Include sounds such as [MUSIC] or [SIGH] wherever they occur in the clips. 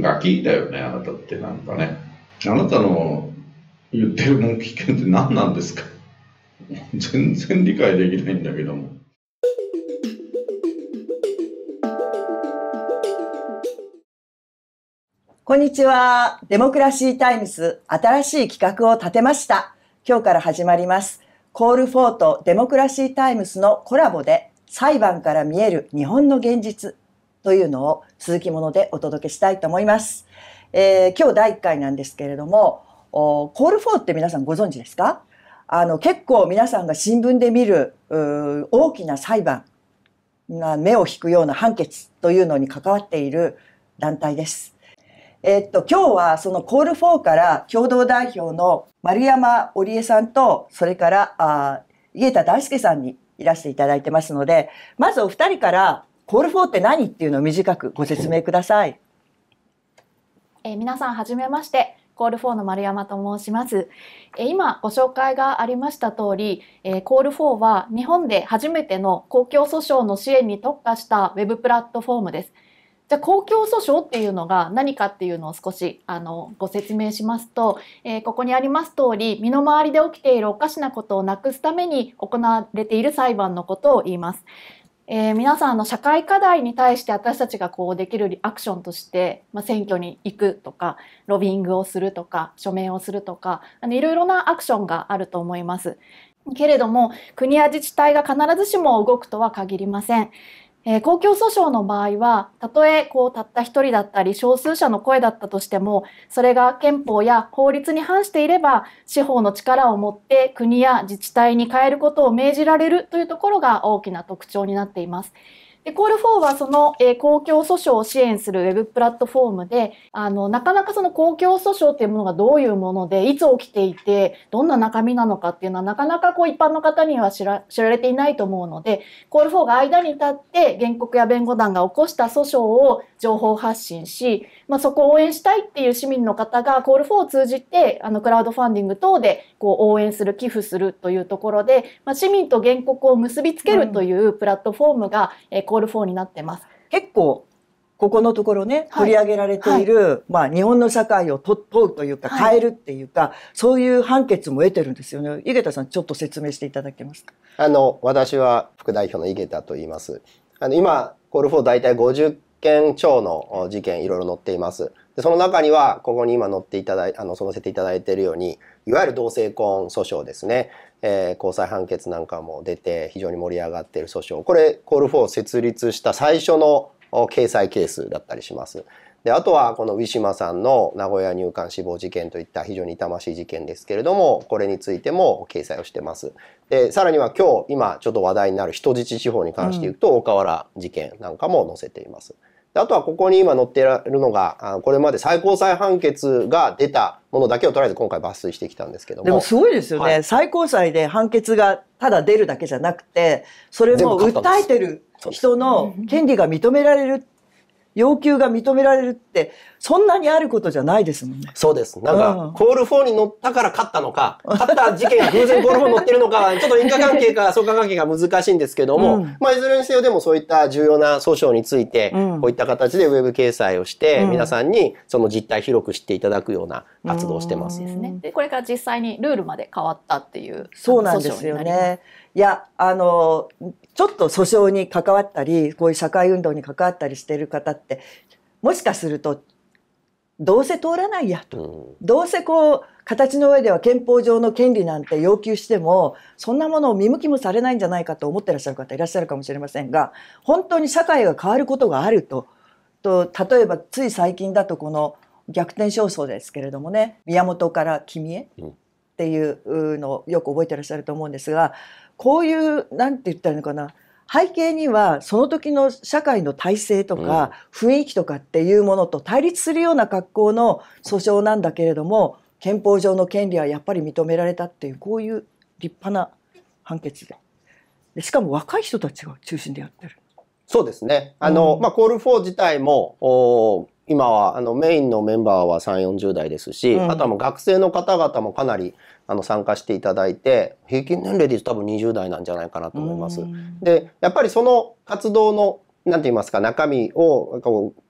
ガキだよね、あなたってなんかね。あなたの言ってる文句権って何なんですか [LAUGHS] 全然理解できないんだけども。こんにちは。デモクラシータイムス、新しい企画を立てました。今日から始まります。コールフォートデモクラシータイムスのコラボで裁判から見える日本の現実というのを続きものでお届けしたいと思います。えー、今日第1回なんですけれども、コール4って皆さんご存知ですかあの結構皆さんが新聞で見る大きな裁判が目を引くような判決というのに関わっている団体です。えー、っと、今日はそのコール4から共同代表の丸山織江さんと、それから、あ、家田大輔さんにいらしていただいてますので、まずお二人からコールフォーって何っていうのを短くご説明ください。えー、皆さんはじめまして。コール4の丸山と申します。えー、今ご紹介がありました通り、えー、コール4は日本で初めての公共訴訟の支援に特化したウェブプラットフォームです。じゃあ公共訴訟っていうのが何かっていうのを少しあのご説明しますと、えー、ここにあります通り身の回りで起きているおかしなことをなくすために行われている裁判のことを言います。えー、皆さんの社会課題に対して私たちがこうできるアクションとして、まあ、選挙に行くとかロビングをするとか署名をするとかあのいろいろなアクションがあると思います。けれども国や自治体が必ずしも動くとは限りません。えー、公共訴訟の場合は、たとえこうたった一人だったり少数者の声だったとしても、それが憲法や法律に反していれば、司法の力を持って国や自治体に変えることを命じられるというところが大きな特徴になっています。で、ールフォ4はその、えー、公共訴訟を支援するウェブプラットフォームで、あの、なかなかその公共訴訟っていうものがどういうもので、いつ起きていて、どんな中身なのかっていうのは、なかなかこう一般の方には知ら知られていないと思うので、ールフォ4が間に立って、原告や弁護団が起こした訴訟を情報発信し、まあ、そこを応援したいっていう市民の方がコール4を通じてあのクラウドファンディング等でこう応援する寄付するというところで、まあ、市民と原告を結びつけるというプラットフォームが、えコール4になってます。結構ここのところね、取り上げられている、はいはい、まあ、日本の社会を問うというか、変えるっていうか、はい、そういう判決も得てるんですよね。井桁さん、ちょっと説明していただけますか。あの、私は副代表の井桁と言います。あの、今、コールフォー大体50件超の事件いろいろ載っています。でその中にはここに今載っていただいあの載せていただいているようにいわゆる同性婚訴訟ですね、えー、高裁判決なんかも出て非常に盛り上がっている訴訟これコールフォー設立した最初の掲載ケースだったりします。であとはこのウィシュマさんの名古屋入管死亡事件といった非常に痛ましい事件ですけれどもこれについても掲載をしてます。でさらには今日今ちょっと話題になる人質司法に関していくと、大河原事件なんかも載せています。あとはここに今載ってれるのが、これまで最高裁判決が出たものだけをとりあえず今回抜粋してきたんですけども。でもすごいですよね。はい、最高裁で判決がただ出るだけじゃなくて、それも訴えてる人の権利が認められる要求が認められるってそんなにあることじゃないですもんね。そうです。なんか、コール4に乗ったから勝ったのか、勝った事件が偶然コール4に乗ってるのか、[LAUGHS] ちょっと因果関係か相関関係が難しいんですけども、うん、まあいずれにせよでもそういった重要な訴訟について、こういった形でウェブ掲載をして、皆さんにその実態広く知っていただくような活動をしてます。ですね。で、これから実際にルールまで変わったっていう。そうなんですよね。いや、あの、ちょっと訴訟に関わったり、こういう社会運動に関わったりしてる方って、もしかすると、どうせ通らないやと、うん、どうせこう形の上では憲法上の権利なんて要求してもそんなものを見向きもされないんじゃないかと思ってらっしゃる方いらっしゃるかもしれませんが本当に社会が変わることがあるとと例えばつい最近だとこの逆転勝訴ですけれどもね宮本から君へっていうのをよく覚えてらっしゃると思うんですがこういうなんて言ったらいいのかな背景にはその時の社会の体制とか雰囲気とかっていうものと対立するような格好の訴訟なんだけれども憲法上の権利はやっぱり認められたっていうこういう立派な判決ででしかも若い人たちが中心でやってる。そうですね。あの、うん、まあ、コール4自体も、お今はあのメインのメンバーは3、40代ですし、うん、あとはもう学生の方々もかなりあの参加していただいて平均年齢で多分20代なんじゃないかなと思います。でやっぱりその活動のなんて言いますか中身をこう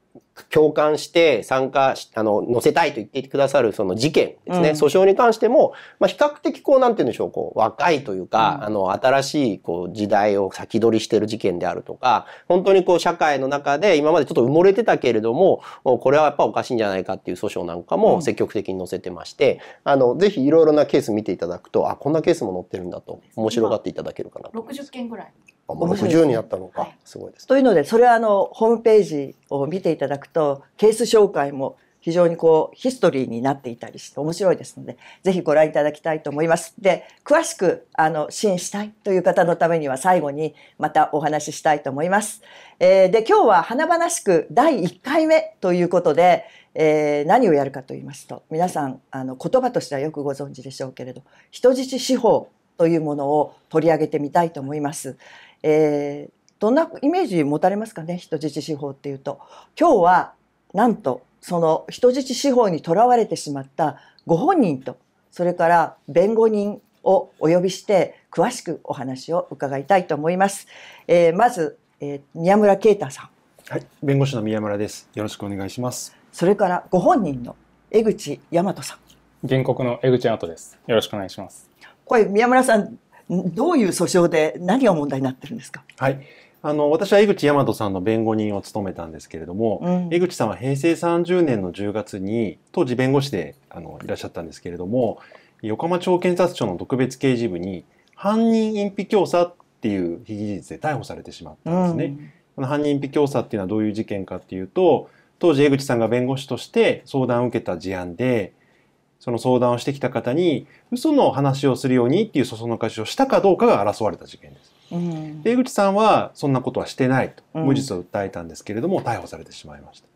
共感して参加し、あの、載せたいと言ってくださるその事件ですね、うん、訴訟に関しても、まあ、比較的こう、なんて言うんでしょう、こう、若いというか、うん、あの、新しい、こう、時代を先取りしてる事件であるとか、本当にこう、社会の中で今までちょっと埋もれてたけれども、これはやっぱおかしいんじゃないかっていう訴訟なんかも積極的に載せてまして、うん、あの、ぜひいろいろなケース見ていただくと、あ、こんなケースも載ってるんだと、面白がっていただけるかなと。60件ぐらい。もう60になったのか、ね、すごいです、ね、というのでそれはあのホームページを見ていただくとケース紹介も非常にこうヒストリーになっていたりして面白いですのでぜひご覧いただきたいと思います。で詳しくあの支援したいという方のためには最後にまたお話ししたいと思います。えー、で今日は華々しく第1回目ということで、えー、何をやるかと言いますと皆さんあの言葉としてはよくご存知でしょうけれど人質司法というものを取り上げてみたいと思います。えー、どんなイメージ持たれますかね人質司法っていうと今日はなんとその人質司法にとらわれてしまったご本人とそれから弁護人をお呼びして詳しくお話を伺いたいと思います。えー、まず、えー、宮村啓太さん。はい、弁護士の宮村です。よろしくお願いします。それからご本人の江口大和さん。原告の江口大和です。よろしくお願いします。これ宮村さんどういう訴訟で何が問題になってるんですか。はい。あの私は江口大和さんの弁護人を務めたんですけれども、うん、江口さんは平成30年の10月に当時弁護士であのいらっしゃったんですけれども横浜町検察庁の特別刑事部に犯人隠避教唆っていう非事実で逮捕されてしまったんですね。うんこの犯人隠き教唆っていうのはどういう事件かっていうと、当時江口さんが弁護士として相談を受けた事案で、その相談をしてきた方に嘘の話をするようにっていうそそのかしをしたかどうかが争われた事件です。うん、江口さんはそんなことはしてないと無実を訴えたんですけれども、うん、逮捕されてしまいました。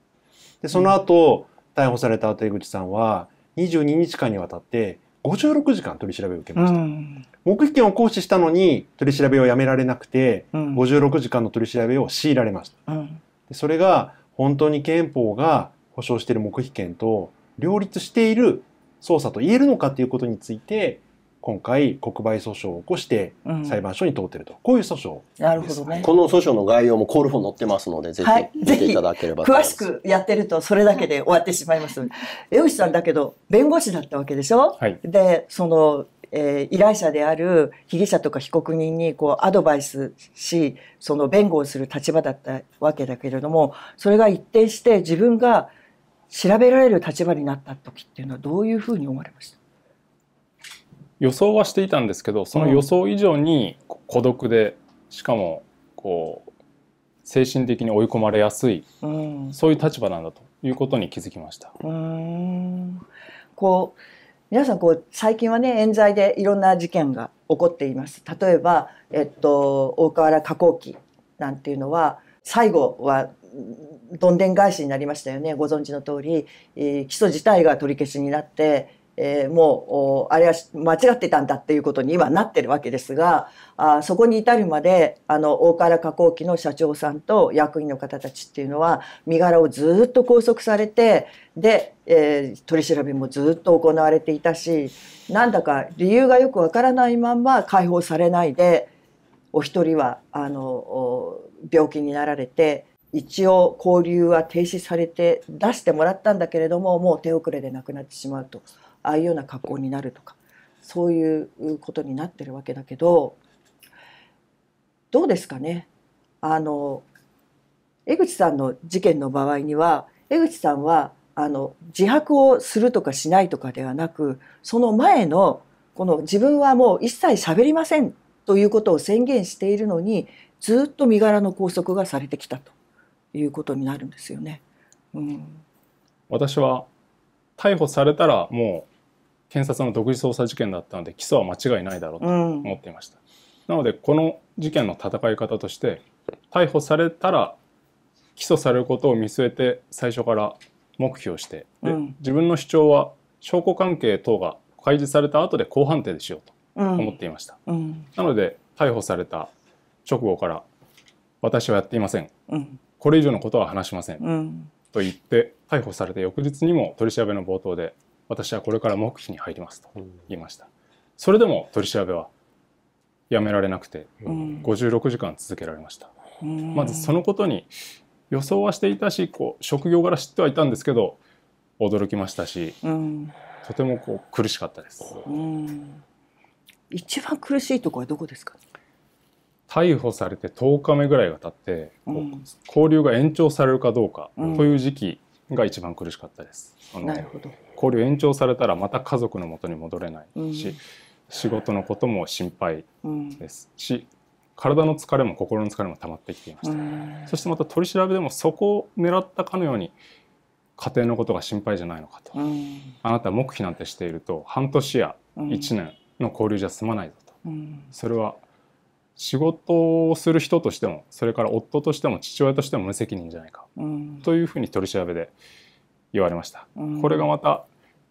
でその後、うん、逮捕された出江口さんは22日間にわたって56時間取り調べを受けました、うん、権を行使したのに取り調べをやめられなくて、うん、56時間の取り調べを強いられました、うん、でそれが本当に憲法が保障している目秘権と両立している捜査と言えるのかということについて今回国賠訴訟を起こして裁判所に通ってると、うん、こういう訴訟、ね、なるほどねこの訴訟の概要もコールフォン載ってますのでぜひ、はい、見ていただければ詳しくやってるとそれだけで終わってしまいます江口さんだけど弁護士だったわけでしょ、はい、でそのえー、依頼者である被疑者とか被告人にこうアドバイスしその弁護をする立場だったわけだけれどもそれが一定して自分が調べられる立場になった時っていうのはどういうふうに思われました予想はしていたんですけどその予想以上に孤独でしかもこう精神的に追い込まれやすい、うん、そういう立場なんだということに気づきました。うんこう皆さんこう最近はね冤罪でいろんな事件が起こっています。例えば、えっと、大河原加工機なんていうのは最後はどんでん返しになりましたよねご存知の通り、えー、起訴自体が取り消しになって、えー、もうあれは間違ってたんだっていうことに今なってるわけですがあそこに至るまであの大原加工機の社長さんと役員の方たちっていうのは身柄をずっと拘束されてで、えー、取り調べもずっと行われていたしなんだか理由がよくわからないまんま解放されないでお一人はあの病気になられて。一応交流は停止されて出してもらったんだけれどももう手遅れでなくなってしまうとああいうような格好になるとかそういうことになってるわけだけどどうですかねあの江口さんの事件の場合には江口さんはあの自白をするとかしないとかではなくその前のこの自分はもう一切喋りませんということを宣言しているのにずっと身柄の拘束がされてきたと。いうことになるんですよね。うん、私は逮捕されたらもう検察の独自捜査事件だったので起訴は間違いないだろうと思っていました。うん、なのでこの事件の戦い方として逮捕されたら起訴されることを見据えて最初から黙秘をしてで、うん、自分の主張は証拠関係等が開示された後で高判定でしようと思っていました、うんうん、なので逮捕された直後から「私はやっていません」これ以上のことは話しません、うん、と言って逮捕されて翌日にも取り調べの冒頭で私はこれから黙秘に入りますと言いました、うん、それでも取り調べはやめられなくて、56時間続けられました、うん、まずそのことに予想はしていたしこう職業柄知ってはいたんですけど驚きましたし、うん、とてもこう苦しかったです、一番苦しいとこはどこですか逮捕されて10日目ぐらいが経って、うん、交流が延長されるかどうかという時期が一番苦しかったです。うん、なるほど交流延長されたらまた家族のもとに戻れないし、うん、仕事のことも心配ですし、体の疲れも心の疲れも溜まってきていました、そしてまた取り調べでもそこを狙ったかのように家庭のことが心配じゃないのかと、あなた黙秘なんてしていると半年や1年の交流じゃ済まないぞと、それは仕事をする人としてもそれから夫としても父親としても無責任じゃないか、うん、というふうに取り調べで言われました、うん、これがまた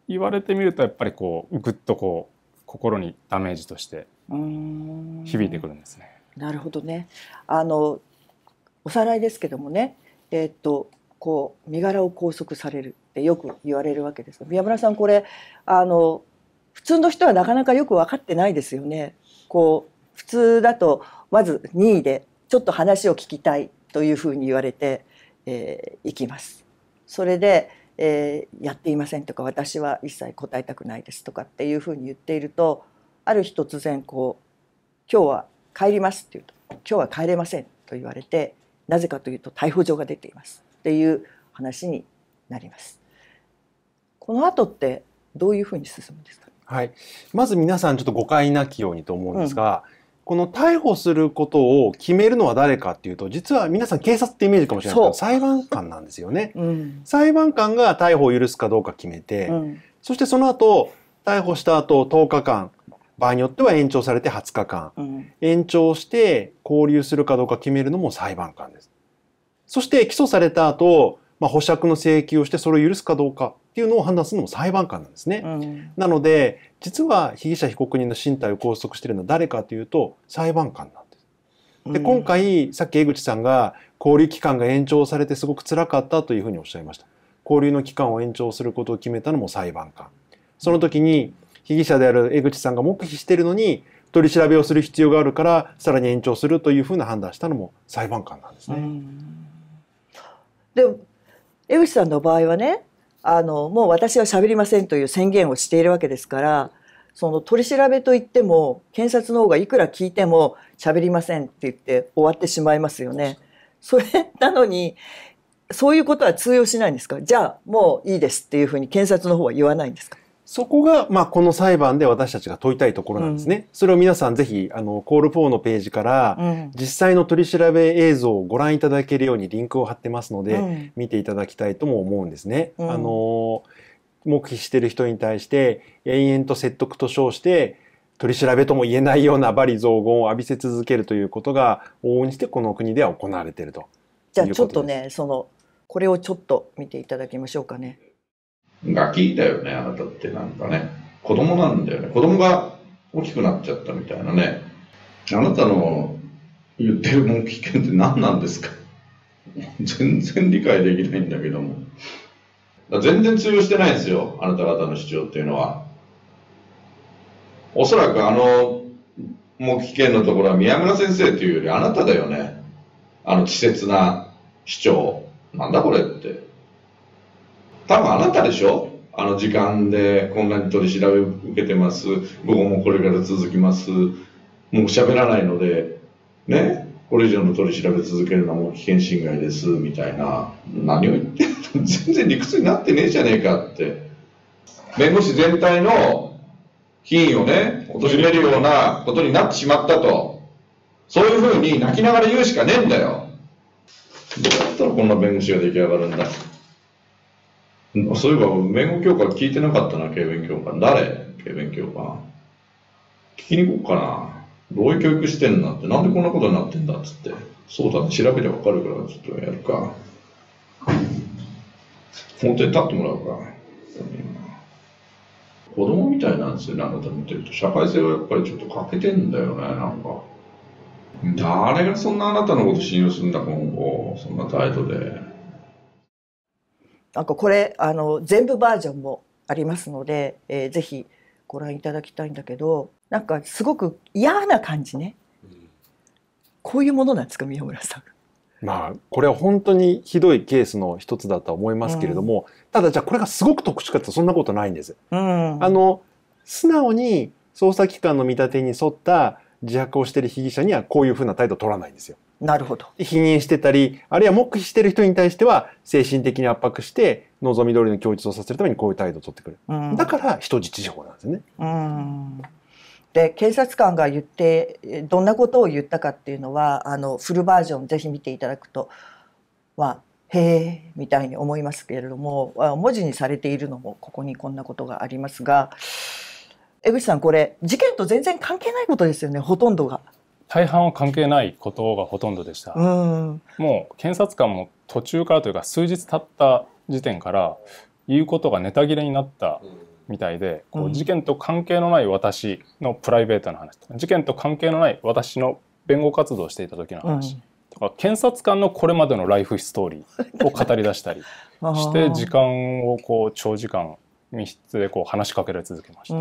言われてみるとやっぱりこうぐっとこう心にダメージとして響いてくるんですね。なるほどねあのおさらいですけどもね、えー、っとこう身柄を拘束されるってよく言われるわけですが宮村さんこれあの普通の人はなかなかよく分かってないですよね。こう普通だとまず任意でちょっと話を聞きたいというふうに言われて、えー、行きます。それで、えー、やっていませんとか私は一切答えたくないですとかっていうふうに言っているとある日突然こう「今日は帰ります」って言うと「今日は帰れません」と言われてなぜかというと逮捕状が出ていますっていう話になります。この後ってどういうふうに進むんですか、はい、まず皆さんちょっと誤解なきようにと思うんですが、うんこの逮捕することを決めるのは誰かっていうと、実は皆さん警察ってイメージかもしれないけど、裁判官なんですよね、うん、裁判官が逮捕を許すかどうか決めて、うん、そしてその後、逮捕した後10日間、場合によっては延長されて20日間、うん、延長して交留するかどうか決めるのも裁判官です。そして起訴された後、まあ、保釈の請求をしてそれを許すかどうかっていうのを判断するのも裁判官なんですね。うん、なので実は被疑者被告人の身体を拘束してるのは誰かというと裁判官なんです。で今回さっき江口さんが交流期間が延長されてすごくつらかったというふうにおっしゃいました。交流の期間を延長することを決めたのも裁判官。その時に被疑者である江口さんが黙秘しているのに取り調べをする必要があるからさらに延長するというふうな判断したのも裁判官なんですね。でも江口さんの場合はねあのもう私は喋りませんという宣言をしているわけですからその取り調べといっても検察の方がいくら聞いても喋りませんって言って終わってしまいますよね。それなのにそういうことは通用しないんですかじゃあもういいですっていうふうに検察の方は言わないんですかそこが、まあ、この裁判で私たちが問いたいところなんですね。うん、それを皆さんぜひ、あの、コール4のページから、うん、実際の取り調べ映像をご覧いただけるようにリンクを貼ってますので、うん、見ていただきたいとも思うんですね。あの、黙秘してる人に対して、延々と説得と称して、取り調べとも言えないような罵詈雑言を浴びせ続けるということが、往々にしてこの国では行われていると。じゃあちょっとね、その、これをちょっと見ていただきましょうかね。ガキだよね、あなたってなんかね。子供なんだよね。子供が大きくなっちゃったみたいなね。あなたの言ってる文句権って何なんですか全然理解できないんだけども。全然通用してないんですよ、あなた方の主張っていうのは。おそらくあの、もう危険のところは宮村先生というよりあなただよね。あの稚拙な主張。なんだこれって。多分あなたでしょあの時間でこんなに取り調べ受けてます。午後もこれから続きます。もう喋らないので、ね、これ以上の取り調べ続けるのはもう危険侵害です、みたいな。何を言ってんの全然理屈になってねえじゃねえかって。弁護士全体の品位をね、しめるようなことになってしまったと。そういうふうに泣きながら言うしかねえんだよ。どうやったらこんな弁護士が出来上がるんだそういえば、弁護教官聞いてなかったな、軽弁教官。誰軽弁教官。聞きに行こうかな。どういう教育してんなって、なんでこんなことになってんだっつって。そうだね、調べてわかるから、ちょっとやるか。本当に立ってもらうか。子供みたいなんですよ、なんか見てると。社会性はやっぱりちょっと欠けてんだよね、なんか。誰がそんなあなたのこと信用するんだ、今後。そんな態度で。なんかこれあの全部バージョンもありますので、えー、ぜひご覧いただきたいんだけどなんかすごく嫌な感じね、うん、こういうものなんですか宮村さん。まあこれは本当にひどいケースの一つだとは思いますけれども、うん、ただじゃあこれがすごく特殊かってそんなことないんです。うん、あの素直に捜査機関の見立てに沿った自白をしている被疑者にはこういうふうな態度を取らないんですよ。なるほど。否認してたり、あるいは黙秘してる人に対しては精神的に圧迫して、望み通りの供述をさせるためにこういう態度を取ってくる。うん、だから人質情報なんですね。うんで警察官が言ってどんなことを言ったかっていうのはあのフルバージョンぜひ見ていただくとはへえみたいに思いますけれども文字にされているのもここにこんなことがありますが江口さんこれ事件と全然関係ないことですよねほとんどが。大半は関係ないことがほとんどでした。うん、もう検察官も途中からというか数日経った時点から言うことがネタ切れになったみたいで、こう事件と関係のない私のプライベートな話とか、事件と関係のない私の弁護活動をしていた時の話とか、検察官のこれまでのライフストーリーを語り出したり [LAUGHS] して時間をこう長時間密室でこう話しかけられ続けました。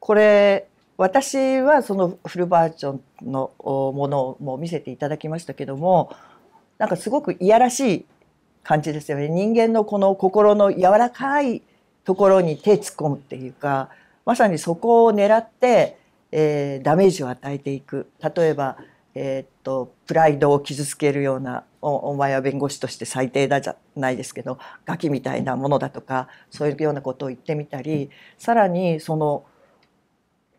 これ私はそのフルバージョンのものも見せていただきましたけどもなんかすごくいやらしい感じですよね人間のこの心の柔らかいところに手突っ込むっていうかまさにそこを狙って、えー、ダメージを与えていく例えば、えー、っとプライドを傷つけるようなお前は弁護士として最低だじゃないですけどガキみたいなものだとかそういうようなことを言ってみたりさらにその「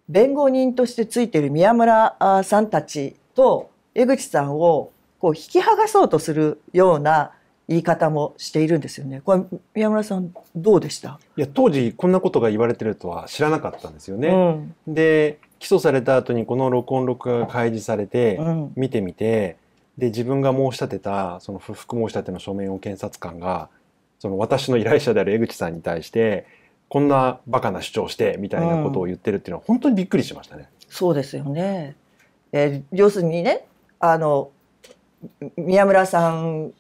弁護人としてついている宮村さんたちと江口さんをこう引き剥がそうとするような言い方もしているんですよね。これ宮村さんどうでしたいや当時こんなことが言われてるとは知らなかったんですよね。うん、で起訴された後にこの録音録画が開示されて見てみて、うん、で自分が申し立てたその不服申し立ての書面を検察官がその私の依頼者である江口さんに対してこんなバカな主張してみたいなことを言ってるっていうのは本当にびっくりしましたね。うん、そうですよね、えー、要するにねあの宮村さん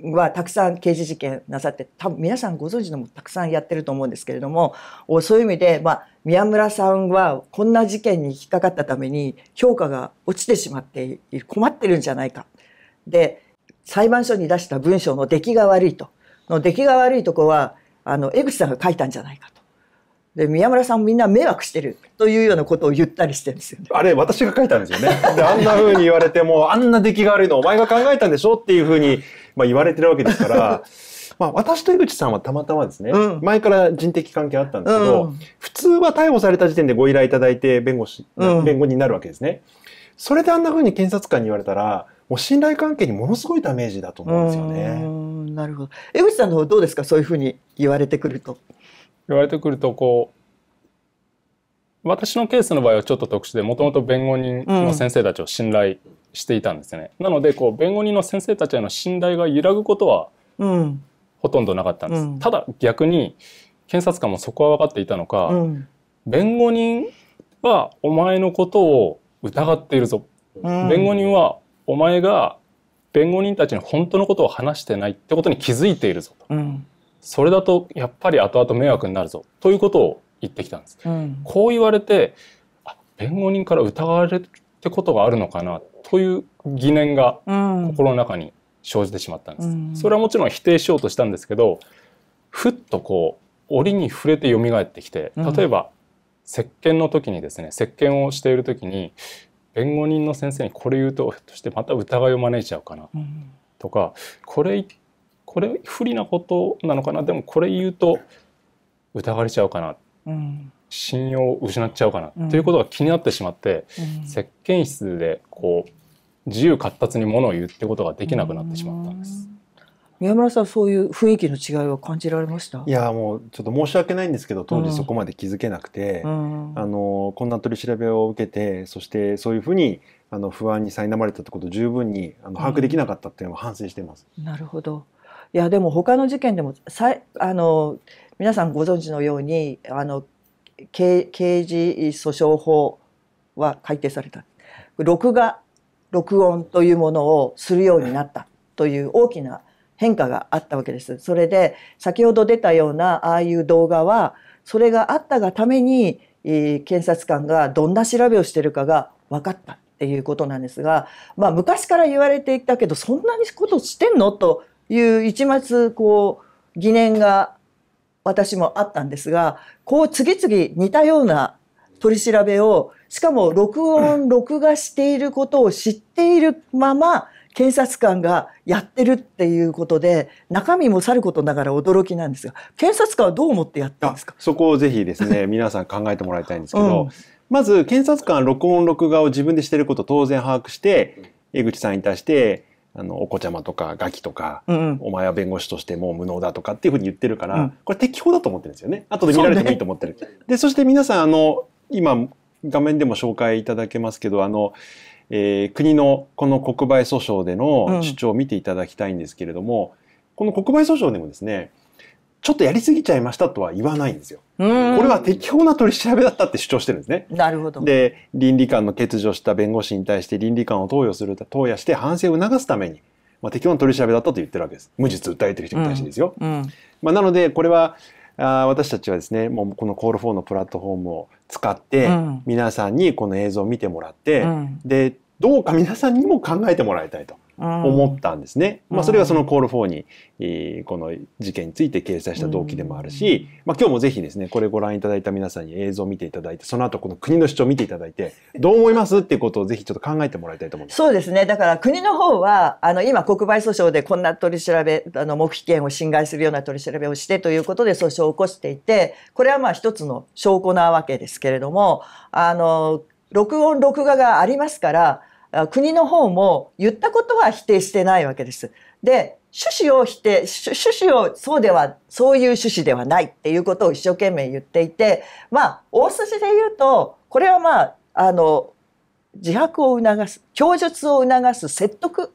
はたくさん刑事事件なさって多分皆さんご存知のもたくさんやってると思うんですけれどもそういう意味で、まあ、宮村さんはこんな事件に引っかかったために評価が落ちてしまって困ってるんじゃないか。で裁判所に出した文章の出来が悪いと。の出来が悪いとこはあの江口さんが書いたんじゃないかと。で宮村さんみんな迷惑してるというようなことを言ったりしてるんですよ、ね、あれ私が書いたんですよね。であんな風に言われてもあんな出来が悪いのお前が考えたんでしょっていう風にまあ言われてるわけですから。まあ、私と江口さんはたまたまですね、うん、前から人的関係あったんですけど、うん、普通は逮捕された時点でご依頼いただいて弁護士、うん、弁護人になるわけですね。それであんな風に検察官に言われたら、もう信頼関係にものすごいダメージだと思うんですよね。なるほど。江口さんの方どうですかそういうふうに言われてくると。言われてくるとこう私のケースの場合はちょっと特殊でもともと弁護人の先生たちを信頼していたんですよね。うん、なのでこう弁護人の先生たちへの信頼が揺らぐことは、うんほとんどなかったんです、うん、ただ逆に検察官もそこは分かっていたのか、うん、弁護人はお前のことを疑っているぞ、うん、弁護人はお前が弁護人たちに本当のことを話してないってことに気づいているぞと、うん、それだとやっぱり後々迷惑になるぞということを言ってきたんです。うん、こう言われてあ弁護人から疑われるってことがあるのかなという疑念が心の中に生じてしまったんです。うん、それはもちろん否定しようとしたんですけどふっとこう折に触れて蘇ってきて例えば、石鹸の時にですね石鹸をしている時に弁護人の先生にこれ言うとひょっとしてまた疑いを招いちゃうかなとか、これこれ不利なことなのかなでもこれ言うと疑われちゃうかな、信用を失っちゃうかな、ということが気になってしまって、石鹸室でこう自由闊達にものを言うってことができなくなってしまったんです。宮村さんそういう雰囲気の違いは感じられましたいやもうちょっと申し訳ないんですけど当時そこまで気づけなくて、うん、あのこんな取り調べを受けてそしてそういうふうにあの不安に苛まれたってことを十分にあの把握できなかったっていうのは反省しています。うん、なるほどいやでも他の事件でもさあの皆さんご存知のようにあの刑刑事訴訟法は改定された録画録音というものをするようになったという大きな変化があったわけです。それで先ほど出たようなああいう動画はそれがあったがために、え検察官がどんな調べをしてるかが分かったっていうことなんですが、まあ、昔から言われていたけどそんなにことしてんのという一末こう疑念が私もあったんですがこう次々似たような取り調べをしかも録音録画していることを知っているまま検察官がやってるっていうことで中身もさることながら驚きなんですが検察官はどう思ってやっるんですかそこをぜひですね [LAUGHS] 皆さん考えてもらいたいんですけど、うん、まず検察官録音録画を自分でしてること当然把握して江口さんに対してあのお子ちゃまとかガキとか、うんうん、お前は弁護士としてもう無能だとかっていうふうに言ってるから、うん、これ適法だと思ってるんですよね後で見られてもいいと思ってる。そ、ね、でそして皆さんあの今画面でも紹介いただけますけどあのえー、国のこの国賠訴訟での主張を見ていただきたいんですけれども、うん、この国賠訴訟でもですねちょっとやりすぎちゃいましたとは言わないんですよ。これは適法な取り調べだったって主張してるんですね。なるほど。で、倫理観の欠如した弁護士に対して倫理観を投与する、投与して反省を促すために、まあ、適法な取り調べだったと言ってるわけです。無実訴えてる人に対してですよ。うんうん、まあ、なので、これは、あ私たちはですねもうこの Call4 のプラットフォームを使って、皆さんにこの映像を見てもらって、うん、でどうか皆さんにも考えてもらいたいと。思ったんですね。まあ、それはそのコール4に、この事件について掲載した動機でもあるし、まあ、今日もぜひですね、これご覧いただいた皆さんに映像を見ていただいて、その後この国の主張を見ていただいて、どう思いますっていうことをぜひちょっと考えてもらいたいと思います。そうですね。だから国の方は、あの、今国賠訴訟でこんな取り調べ、あの、目秘権を侵害するような取り調べをしてということで訴訟を起こしていて、これはまあ一つの証拠なわけですけれども、あの、録音録画がありますから、国の方も言ったことは否定してないわけです。で、趣旨を否定、趣旨をそうでは、そういう趣旨ではないっていうことを一生懸命言っていて、まあ、大筋で言うと、これはまあ、あの、自白を促す、供述を促す説得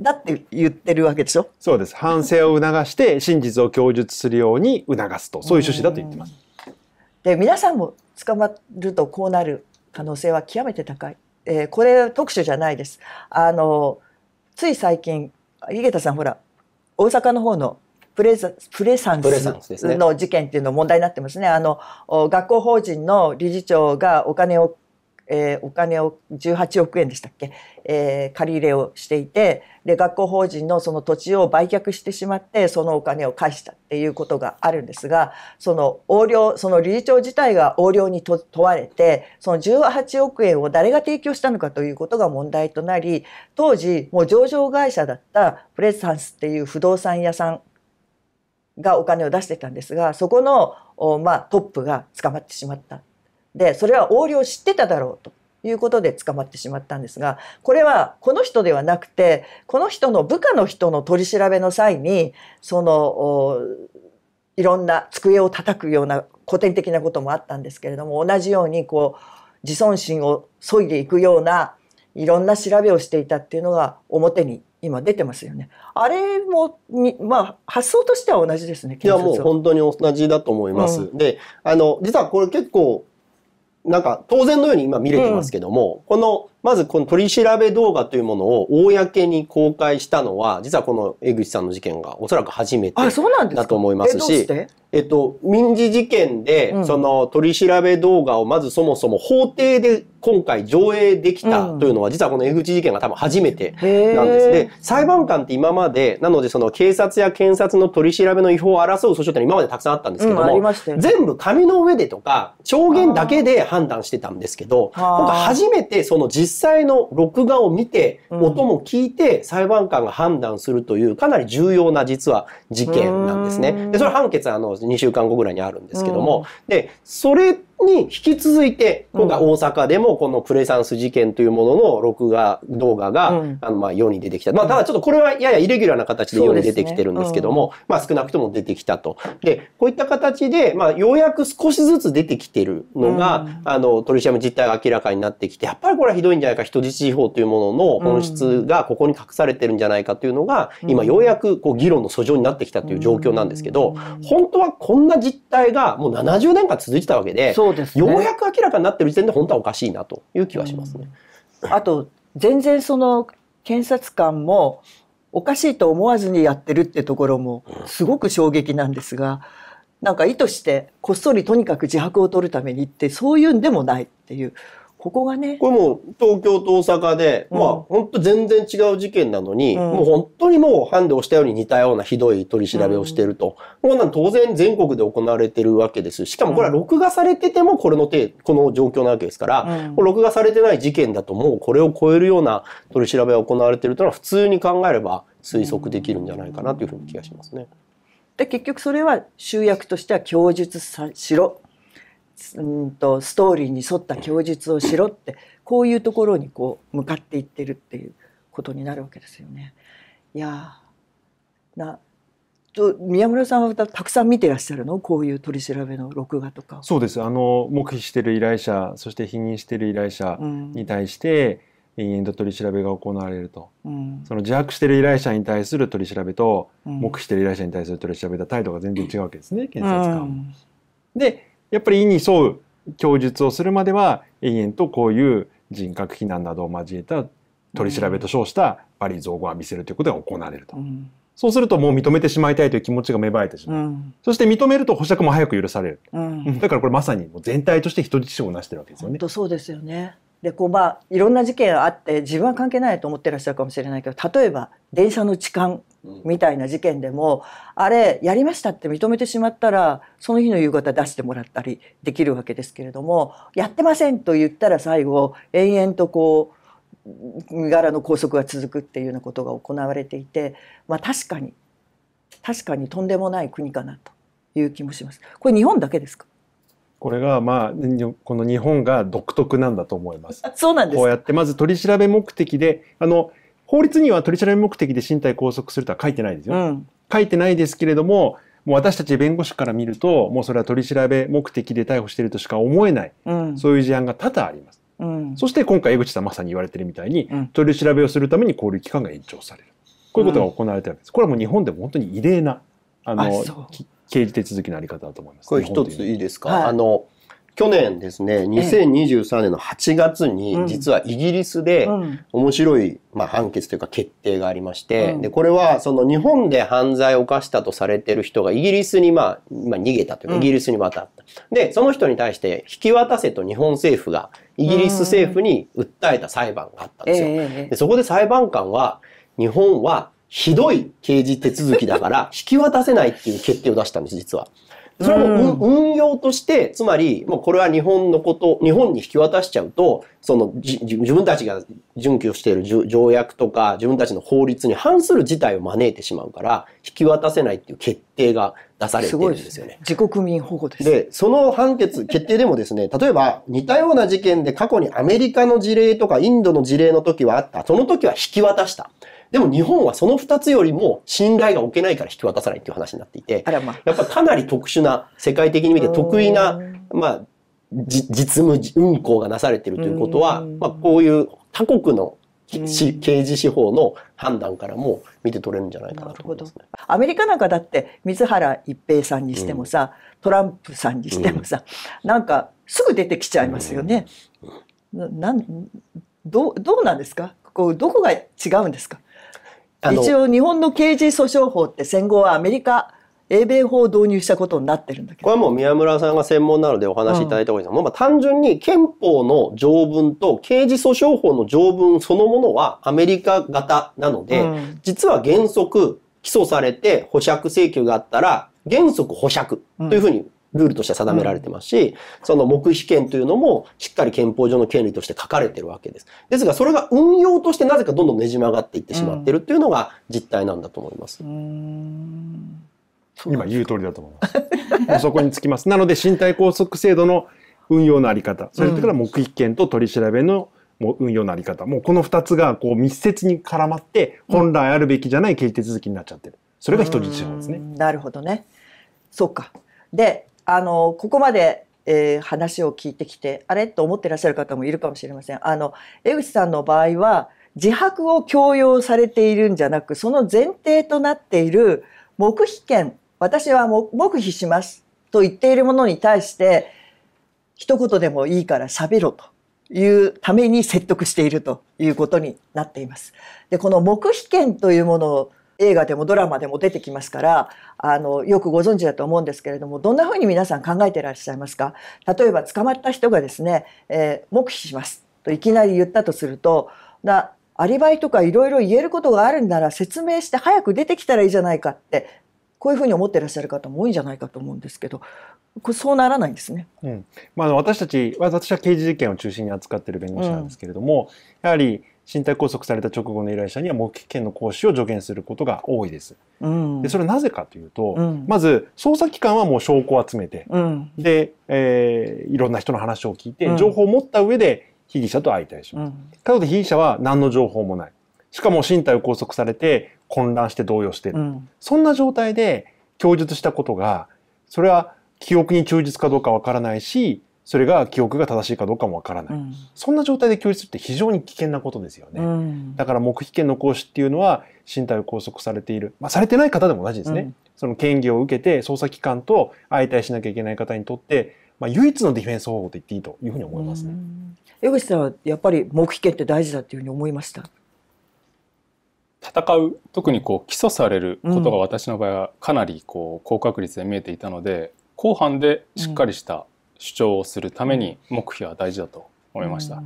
だって言ってるわけでしょそうです。反省を促して真実を供述するように促すと、そういう趣旨だと言ってます。で、皆さんも捕まるとこうなる可能性は極めて高い。えー、これ特殊じゃないです。あのつい最近井桁さんほら大阪の方のプレザプレサンスの事件っていうの問題になってますね。あの学校法人の理事長がお金をえー、お金を18億円でしたっけ、えー、借り入れをしていてで学校法人のその土地を売却してしまってそのお金を返したっていうことがあるんですがその横領その理事長自体が横領に問われてその18億円を誰が提供したのかということが問題となり当時もう上場会社だったプレサンスっていう不動産屋さんがお金を出してたんですがそこの、まあ、トップが捕まってしまったでそれは横領を知ってただろうということで捕まってしまったんですがこれはこの人ではなくてこの人の部下の人の取り調べの際にそのいろんな机を叩くような古典的なこともあったんですけれども同じようにこう自尊心を削いでいくようないろんな調べをしていたっていうのが表に今出てますよね。あれもまあ発想としては同じですね。いやもう本当に同じだと思います。うん、で、あの実はこれ結構なんか当然のように今見れてますけども、このまずこの取り調べ動画というものを公に公開したのは、実はこの江口さんの事件がおそらく初めてだと思いますし、えっと、民事事件で、その取り調べ動画をまずそもそも法廷で今回上映できたというのは、実はこの江口事件が多分初めてなんです。で、裁判官って今まで、なのでその警察や検察の取り調べの違法を争う訴訟って今までたくさんあったんですけども、全部紙の上でとか、証言だけで判断してたんですけど、今回初めてその実実際の録画を見て、音も聞いて、裁判官が判断するという、かなり重要な実は事件なんですね。で、それ判決あの、2週間後ぐらいにあるんですけども、で、それって、に引き続いて、今回大阪でもこのプレサンス事件というものの録画動画が、うん、あのまあ世に出てきた。まあただちょっとこれはややイレギュラーな形で世に出てきてるんですけども、ねうん、まあ少なくとも出てきたと。で、こういった形で、まあようやく少しずつ出てきてるのが、うん、あの取り調べ実態が明らかになってきて、やっぱりこれはひどいんじゃないか、人質違法というものの本質がここに隠されてるんじゃないかというのが、今ようやくこう議論の訴状になってきたという状況なんですけど、本当はこんな実態がもう70年間続いてたわけで、そうです、ね、ようやく明らかになってる時点で本当はおかしいなという気はしますね。あと全然その検察官もおかしいと思わずにやってるってところもすごく衝撃なんですが、なんか意図してこっそりとにかく自白を取るためにってそういうんでもないっていうここがね。これも東京と大阪で、うん、まあ本当全然違う事件なのに、うん、もう本当にもうハンデをしたように似たようなひどい取り調べをしてると。うん、こんな当然全国で行われてるわけです。しかもこれは録画されててもこれの手、この状況なわけですから、うん、録画されてない事件だともうこれを超えるような取り調べが行われてるというのは普通に考えれば推測できるんじゃないかなというふうに気がしますね。で結局それは集約としては供述しろうんとストーリーに沿った供述をしろってこういうところにこう向かっていってるっていうことになるわけですよね。いやな宮村さんはたくさん見てらっしゃるのこういう取り調べの録画とかそうですあの黙秘している依頼者そして否認している依頼者に対して、うん、延々と取り調べが行われると、うん、その自白している依頼者に対する取り調べと、うん、黙秘している依頼者に対する取り調べと態度が全然違うわけですね、検察官。でやっぱり意に沿う供述をするまでは永遠とこういう人格非難などを交えた取り調べと称した罵詈雑言を浴びせるということが行われると、うん、そうするともう認めてしまいたいという気持ちが芽生えてしまう、うん、そして認めると保釈も早く許される、うん、だからこれまさに全体として人質をなしてるわけですよね。そうですよねでこうまあいろんな事件があって自分は関係ないと思ってらっしゃるかもしれないけど例えば電車の痴漢みたいな事件でも、あれやりましたって認めてしまったらその日の夕方出してもらったりできるわけですけれどもやってませんと言ったら最後延々とこう身柄の拘束が続くっていうようなことが行われていて、まあ、確かに確かにとんでもない国かなという気もします。これ日本だけですかこれがまあこの日本が独特なんだと思います。[LAUGHS] そうなんですこうやってまず取り調べ目的であの法律には取り調べ目的で身体拘束するとは書いてないですよ。うん、書いてないですけれども、もう私たち弁護士から見ると、もうそれは取り調べ目的で逮捕しているとしか思えない、うん、そういう事案が多々あります。うん、そして今回江口さんまさに言われてるみたいに、取り調べをするために交留期間が延長される。こういうことが行われてるわけです。これはもう日本でも本当に異例な、あの、あ刑事手続きのあり方だと思います。これ一ついいですか、はい、あの、去年ですね、2023年の8月に、実はイギリスで面白い、まあ、判決というか決定がありまして、で、これはその日本で犯罪を犯したとされてる人がイギリスにまあ、まあ、逃げたというか、イギリスに渡った。で、その人に対して引き渡せと日本政府がイギリス政府に訴えた裁判があったんですよ。でそこで裁判官は、日本はひどい刑事手続きだから引き渡せないっていう決定を出したんです、実は。それはもう運用として、つまり、もうこれは日本のこと、日本に引き渡しちゃうと、その、自分たちが準拠している条約とか、自分たちの法律に反する事態を招いてしまうから、引き渡せないっていう決定が出されてるんですよね。ね自国民保護です。で、その判決、決定でもですね、例えば似たような事件で過去にアメリカの事例とかインドの事例の時はあった。その時は引き渡した。でも日本はその2つよりも信頼が置けないから引き渡さないっていう話になっていて、まあ、やっぱかなり特殊な、世界的に見て得意な、まあ、実務運行がなされてるということは、まあ、こういう他国のし刑事司法の判断からも見て取れるんじゃないかなと思います、ね、アメリカなんかだって水原一平さんにしてもさ、トランプさんにしてもさ、ん、なんかすぐ出てきちゃいますよね。うん、なんどどうなんですかこうどこが違うんですか一応日本の刑事訴訟法って戦後はアメリカ英米法を導入したことになってるんだけどこれはもう宮村さんが専門なのでお話しいただいた方がいいですうん、まあ、単純に憲法の条文と刑事訴訟法の条文そのものはアメリカ型なので、うん、実は原則起訴されて保釈請求があったら原則保釈というふうにルールとして定められてますし、その黙秘権というのもしっかり憲法上の権利として書かれてるわけです。ですが、それが運用としてなぜかどんどんねじ曲がっていってしまってるっていうのが実態なんだと思います。うん今言う通りだと思います。[LAUGHS] そこにつきます。なので身体拘束制度の運用のあり方、それから黙秘権と取り調べのもう運用のあり方、もうこの二つがこう密接に絡まって、本来あるべきじゃない刑事手続きになっちゃってる。それが人質法ですね。なるほどね。そうか。で、あのここまでえー、話を聞いてきてあれと思ってらっしゃる方もいるかもしれません。あの江口さんの場合は自白を強要されているんじゃなくその前提となっている黙秘権私は黙秘しますと言っているものに対して一言でもいいから喋ろというために説得しているということになっています。でこの黙秘権というもの映画でもドラマでも出てきますからあのよくご存知だと思うんですけれどもどんなふうに皆さん考えていらっしゃいますか例えば捕まった人がですね、えー、黙秘しますといきなり言ったとするとなアリバイとかいろいろ言えることがあるんなら説明して早く出てきたらいいじゃないかってこういうふうに思ってらっしゃる方も多いんじゃないかと思うんですけどそうならないんですね、うんまあ、私たち私は刑事事件を中心に扱っている弁護士なんですけれども、うん、やはり身体拘束された直後の依頼者には黙秘権の行使を助言することが多いです。うん、でそれなぜかというと、うん、まず捜査機関はもう証拠を集めて、うん、で、えー、いろんな人の話を聞いて情報を持った上で被疑者と相対します。かとい被疑者は何の情報もない。しかも身体を拘束されて混乱して動揺してる。そんな状態で供述したことがそれは記憶に忠実かどうかわからないしそれが記憶が正しいかどうかもわからない、うん、そんな状態で供述って非常に危険なことですよね、うん、だから黙秘権の行使っていうのは身体を拘束されている、まあ、されてない方でも同じですね、うん、その権疑を受けて捜査機関と相対しなきゃいけない方にとって、まあ、唯一のディフェンス方法と言っていいというふうに思いますね、江口さんはやっぱり黙秘権って大事だっていうふうに思いました戦う特にこう起訴されることが私の場合はかなりこう高確率で見えていたので、後半でしっかりした主張をするために黙秘は大事だと思いました。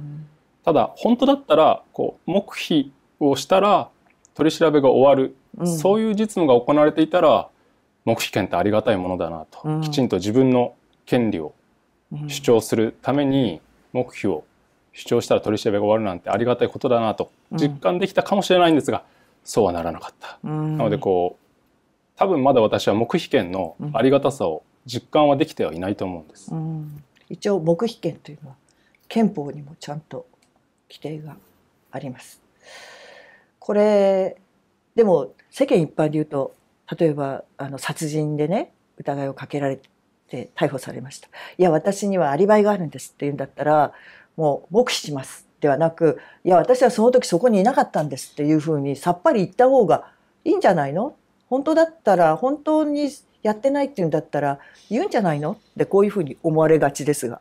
ただ本当だったらこう黙秘をしたら取り調べが終わる、うん、そういう実務が行われていたら黙秘権ってありがたいものだなと、うん、きちんと自分の権利を主張するために黙秘を主張したら取り調べが終わるなんてありがたいことだなと実感できたかもしれないんですが、うん、そうはならなかった。なのでこう多分まだ私は黙秘権のありがたさを実感はできてはいないと思うんです。うん、一応黙秘権というのは憲法にもちゃんと規定があります。これでも世間一般で言うと例えばあの殺人でね疑いをかけられて逮捕されましたいや私にはアリバイがあるんですって言うんだったらもう黙秘しますではなくいや私はその時そこにいなかったんですっていうふうにさっぱり言った方がいいんじゃないの本当だったら本当にやってないっていうんだったら言うんじゃないのでこういうふうに思われがちですが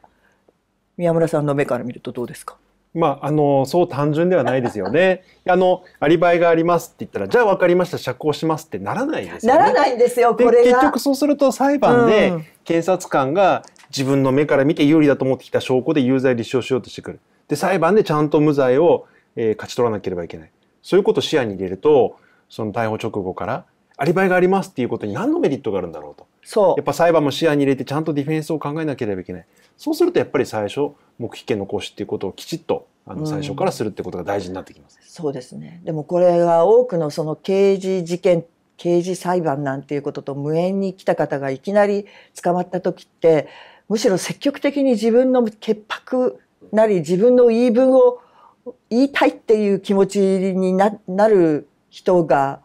宮村さんの目から見るとどうですかまあ、あのそう単純ではないですよね [LAUGHS] あのアリバイがありますって言ったらじゃあ分かりました釈放しますってならないですよね。ならないんですよこれ結局そうすると裁判で、検察官が自分の目から見て有利だと思ってきた証拠で有罪立証しようとしてくる。で裁判でちゃんと無罪を、えー、勝ち取らなければいけない。そういうことを視野に入れるとその逮捕直後からアリバイがありますっていうことに何のメリットがあるんだろうとそうやっぱ裁判も視野に入れてちゃんとディフェンスを考えなければいけないそうするとやっぱり最初黙秘権の行使っていうことをきちっとあの最初からするってことが大事になってきます、うん、そうですねでもこれは多くのその刑事事件刑事裁判なんていうことと無縁に来た方がいきなり捕まった時ってむしろ積極的に自分の潔白なり自分の言い分を言いたいっていう気持ちにななる人が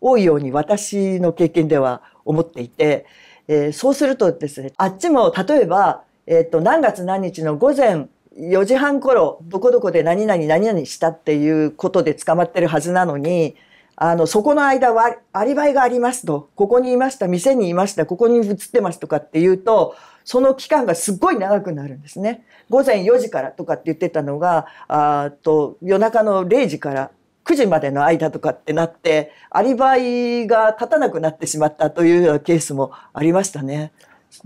多いように私の経験では思っていて、えー、そうするとですね、あっちも例えば、えっ、ー、と、何月何日の午前4時半頃、どこどこで何々何々したっていうことで捕まってるはずなのに、あの、そこの間はアリバイがありますと、ここにいました、店にいました、ここに映ってますとかっていうと、その期間がすっごい長くなるんですね。午前4時からとかって言ってたのが、あと夜中の0時から9時までの間とかってなって、アリバイが立たなくなってしまったというようなケースもありましたね。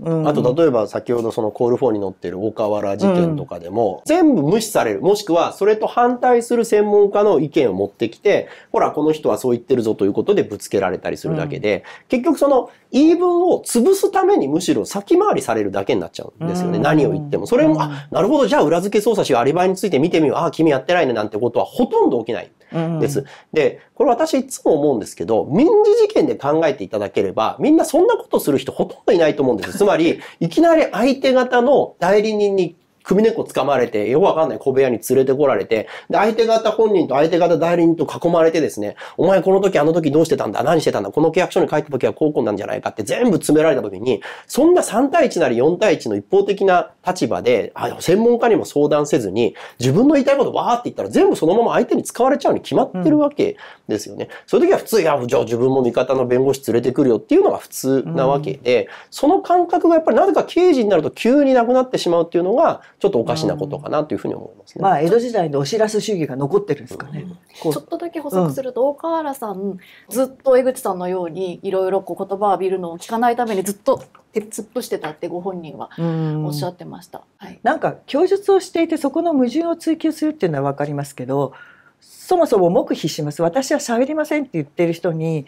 あと例えば先ほどそのコール4に載ってる小原事件とかでも、全部無視される。もしくはそれと反対する専門家の意見を持ってきて、ほら、この人はそう言ってるぞということでぶつけられたりするだけで、うん、結局その言い分を潰すためにむしろ先回りされるだけになっちゃうんですよね。うん、何を言っても。それも、あ、なるほど、じゃあ裏付け捜査しアリバイについて見てみよう。あ、あ君やってないねなんてことはほとんど起きないです。で、これ私いつも思うんですけど、民事事件で考えていただければ、みんなそんなことする人ほとんどいないと思うんです。つまり、いきなり相手方の代理人に組猫掴まれて、よくわかんない小部屋に連れてこられて、で、相手方本人と相手方代理人と囲まれてですね、お前この時あの時どうしてたんだ何してたんだこの契約書に書いた時はこうこうなんじゃないかって全部詰められた時に、そんな3対1なり4対1の一方的な立場で、あ専門家にも相談せずに、自分の言いたいことわーって言ったら全部そのまま相手に使われちゃうに決まってるわけですよね。うん、そういう時は普通、いや、じゃあ自分も味方の弁護士連れてくるよっていうのが普通なわけで、うん、その感覚がやっぱりなぜか刑事になると急になくなってしまうっていうのが、ちょっとおかしなことかなというふうに思います、ねうん、まあ江戸時代のお知らせ主義が残ってるんですかね。うん、ちょっとだけ補足すると、大河原さんずっと江口さんのようにいろいろこう言葉を浴びるのを聞かないためにずっと突っ伏してたってご本人はおっしゃってました。はい、なんか供述をしていてそこの矛盾を追求するっていうのはわかりますけど、そもそも黙秘します。私は喋りませんって言ってる人に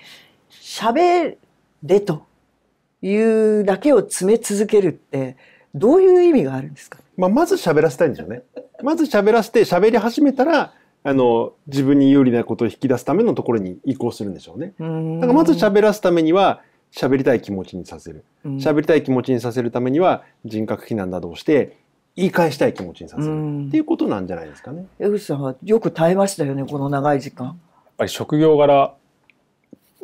喋れというだけを詰め続けるってどういう意味があるんですか。まあ、まず喋らせたいんですよね。まず喋らせて、喋り始めたら、あの、自分に有利なことを引き出すためのところに移行するんでしょうね。だからまず喋らすためには、喋りたい気持ちにさせる。喋りたい気持ちにさせるためには、人格非難などをして、言い返したい気持ちにさせる。っていうことなんじゃないですかね。江口さんはよく耐えましたよね、この長い時間。やっぱり職業柄、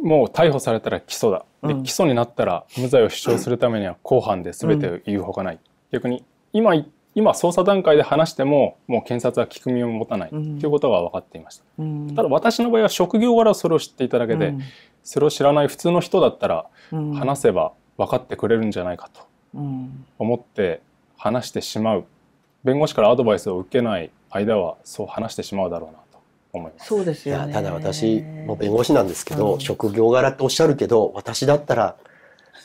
もう逮捕されたら起訴だ。で、起訴になったら無罪を主張するためには公判で全てを言うほかない。逆に今言っ今捜査段階で話してももう検察は聞く耳を持たないということが分かっていました、うん、ただ私の場合は職業柄それを知っていただけで、うん、それを知らない普通の人だったら話せば分かってくれるんじゃないかと思って話してしまう弁護士からアドバイスを受けない間はそう話してしまうだろうなと思いますそうですよ、ね、ただ私も弁護士なんですけど、うん、職業柄っておっしゃるけど私だったら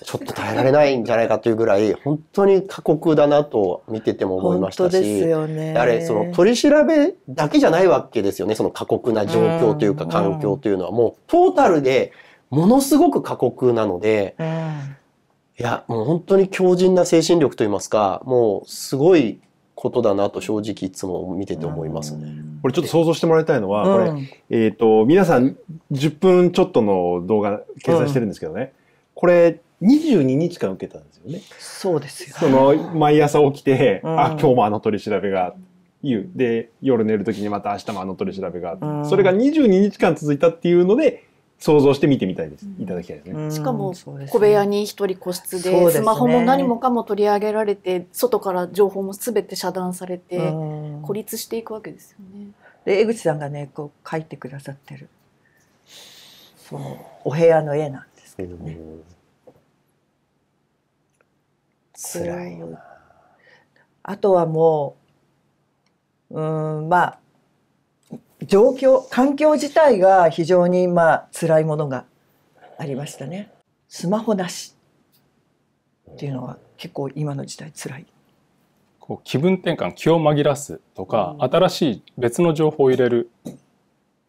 ちょっと耐えられないんじゃないかというぐらい、本当に過酷だなと見てても思いましたし、ですよね、あれ、その取り調べだけじゃないわけですよね、その過酷な状況というか環境というのは、もうトータルでものすごく過酷なので、いや、もう本当に強靭な精神力といいますか、もうすごいことだなと正直いつも見てて思いますね。これちょっと想像してもらいたいのは、うん、これ、えっ、ー、と、皆さん10分ちょっとの動画掲載してるんですけどね、うん、これ22日間受けたんですよね。そうですよ。その、毎朝起きて、うん、あ、今日もあの取り調べが、いう。で、夜寝る時にまた明日もあの取り調べが、うん、それが22日間続いたっていうので、想像して見てみたいです。いただきたいですね。うん、しかも、小部屋に一人個室で、ね、スマホも何もかも取り上げられて、外から情報もすべて遮断されて、孤立していくわけですよね。で、江口さんがね、こう書いてくださってる、その、お部屋の絵なんですけどね。うん辛いよあとはもううんまあ状況環境自体が非常にまあ辛いものがありましたねスマホなしっていうのは結構今の時代辛いこう気分転換気を紛らすとか、うん、新しい別の情報を入れる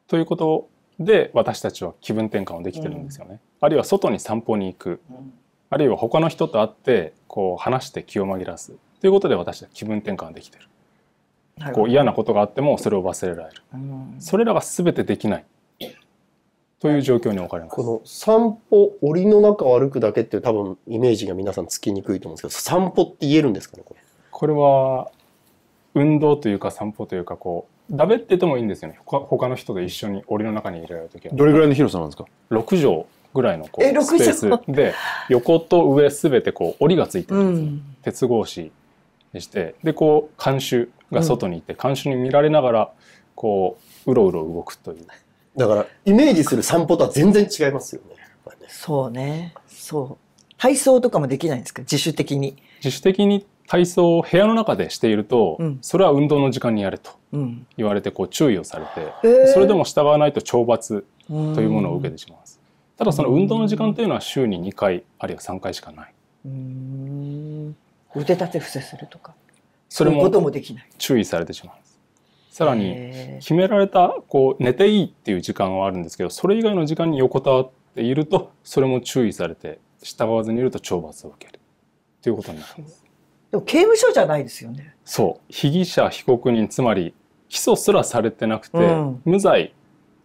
ということで私たちは気分転換をできてるんですよね、うん、あるいは外に散歩に行く、うんあるいは他の人と会ってこう話して気を紛らわすということで私は気分転換できてるこう嫌なことがあってもそれを忘れられる、うん、それらが全てできないという状況に置かれますこの散歩檻の中を歩くだけっていう多分イメージが皆さんつきにくいと思うんですけど散歩って言えるんですかねこれこれは運動というか散歩というかこうだべっててもいいんですよね他他の人と一緒に檻の中に入れられる時はどれぐらいの広さなんですか6畳ぐらいのこうスペースで横と上すべてこう檻がついてるんです、ね、うん、鉄格子にしてでこう監修が外にいて、うん、監修に見られながらこううろうろ動くというだからイメージする散歩とは全然違いますよね、ね、そうねそう体操とかもできないんですか自主的に自主的に体操を部屋の中でしていると、うん、それは運動の時間にやれと言われてこう注意をされて、うん、それでも従わないと懲罰というものを受けてしまいます。ただその運動の時間というのは週に2回あるいは3回しかない。うん腕立て伏せするとかそれも注意されてしまうんです。さらに決められたこう寝ていいっていう時間はあるんですけどそれ以外の時間に横たわっているとそれも注意されて従わずにいると懲罰を受けるということになんです。でも刑務所じゃないですよね。そう被疑者被告人つまり起訴すらされてなくて、うん、無罪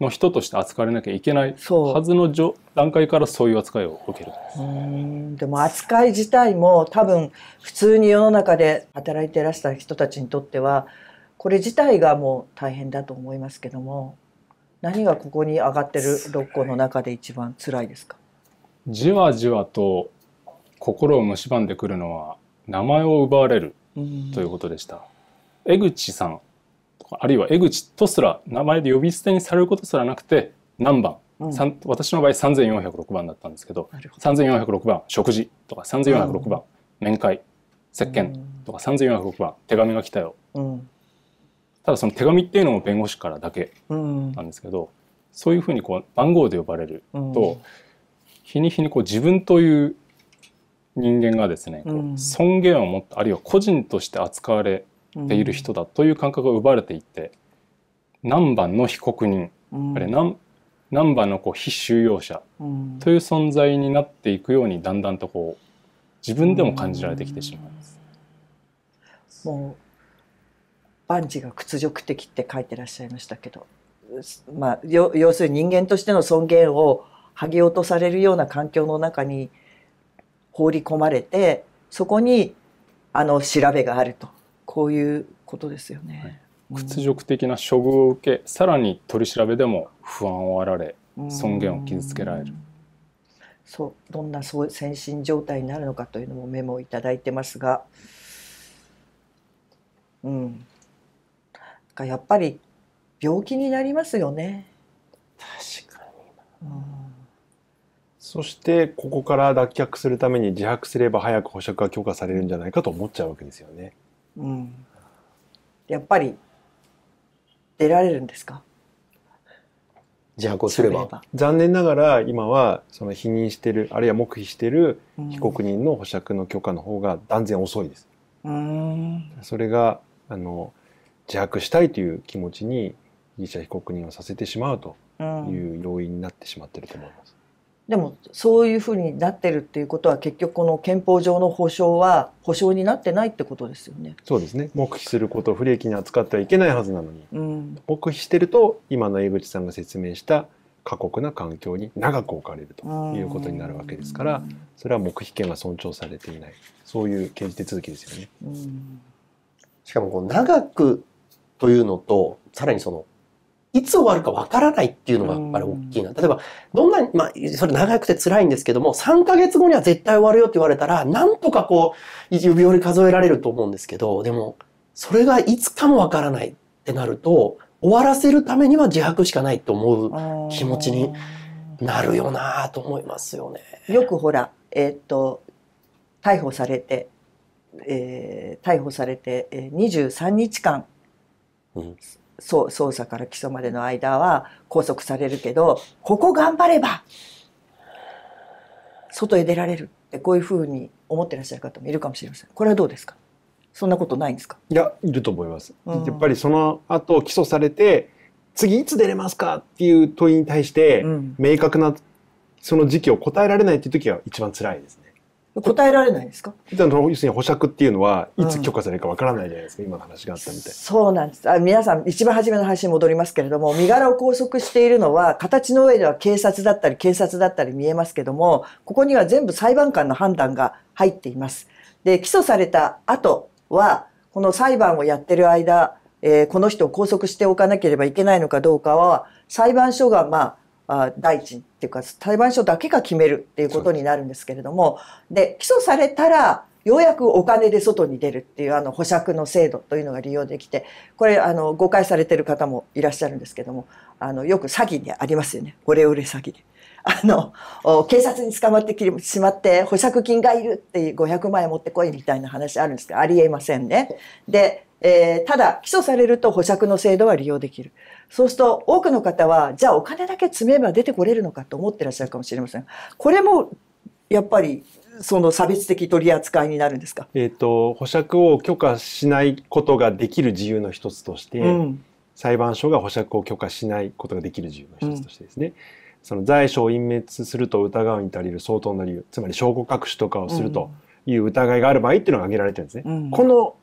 の人として扱われなきゃいけないはずの段階からそういう扱いを受けるうんでも扱い自体も多分普通に世の中で働いてらした人たちにとってはこれ自体がもう大変だと思いますけども何がここに上がってる6個の中で一番辛いですかじわじわと心を蝕んでくるのは名前を奪われるということでした。江口さんあるいは江口とすら名前で呼び捨てにされることすらなくて何番、うん、私の場合3406番だったんですけどど3406番食事とか3406番、面会接見とか3406番手紙が来たよ、うん、ただその手紙っていうのも弁護士からだけなんですけど、そういうふうにこう番号で呼ばれると、日に日にこう自分という人間がですね、尊厳を持ったあるいは個人として扱われている人だという感覚が奪われていって南蛮の被告人、うん、あれ南南蛮のこう被収容者という存在になっていくようにだんだんとこう自分でも感じられてきてしまいます。うん、もう万事が屈辱的って書いてらっしゃいましたけど、まあ、要するに人間としての尊厳を剥ぎ落とされるような環境の中に放り込まれてそこにあの調べがあるとこういうことですよね。はい、屈辱的な処遇を受けさらに取り調べでも不安をあられ尊厳を傷つけられる。そうどんなそう状態になるのかというのもメモを頂いてますが、うん、かやっぱり病気になりますよね。確かに、うん、そしてここから脱却するために自白すれば早く保釈が許可されるんじゃないかと思っちゃうわけですよね。うん、やっぱり出られるんですか自白をすれば残念ながら今はその否認してるあるいは黙秘してる被告人の保釈の許可の方が断然遅いです。それがあの自白したいという気持ちに被疑者被告人をさせてしまうという要因になってしまってると思います。でもそういうふうになってるっていうことは結局この憲法上の保障は保障になってないってことですよね。そうですね黙秘することを不利益に扱ってはいけないはずなのに、うん、黙秘してると今の江口さんが説明した過酷な環境に長く置かれるということになるわけですから、うん、それは黙秘権が尊重されていないそういう刑事手続きですよね。うん、しかもこう長くというのとさらにそのいつ終わるかわからないっていうのがやっぱり大きいな。例えば、どんなに、まあ、それ長くて辛いんですけども、3ヶ月後には絶対終わるよって言われたら、なんとかこう、指折り数えられると思うんですけど、でも、それがいつかもわからないってなると、終わらせるためには自白しかないと思う気持ちになるよなと思いますよね。よくほら、えー、っと、逮捕されて、えー、逮捕されて、えー、23日間、うん捜査から起訴までの間は拘束されるけどここ頑張れば外へ出られるってこういうふうに思ってらっしゃる方もいるかもしれませんこれはどうですかそんなことないんですかいやいると思います、うん、やっぱりその後起訴されて次いつ出れますかっていう問いに対して、明確なその時期を答えられないっていう時は一番辛いです、答えられないですか要するに保釈っていうのはいつ許可されるかわからないじゃないですか、うん、今の話があったみたいそうなんですあ皆さん一番初めの話に戻りますけれども身柄を拘束しているのは形の上では警察だったり検察だったり見えますけどもここには全部裁判官の判断が入っていますで起訴された後はこの裁判をやってる間、えー、この人を拘束しておかなければいけないのかどうかは裁判所がまああ第一っていうか裁判所だけが決めるっていうことになるんですけれどもで起訴されたらようやくお金で外に出るっていうあの保釈の制度というのが利用できてこれあの誤解されてる方もいらっしゃるんですけどもあのよく詐欺にありますよねオレオレ詐欺で。あの警察に捕まってしまって保釈金がいるって500万円持ってこいみたいな話あるんですけどありえませんね。でえー、ただ起訴されると保釈の制度は利用できる。そうすると多くの方はじゃあお金だけ積めば出てこれるのかと思ってらっしゃるかもしれません。これもやっぱりその差別的取り扱いになるんですか、えーと、保釈を許可しないことができる自由の一つとして、うん、裁判所が保釈を許可しないことができる自由の一つとしてですね、うん、その財産を隠滅すると疑うに足りる相当な理由つまり証拠隠しとかをするという疑いがある場合っていうのが挙げられてるんですね。うん、この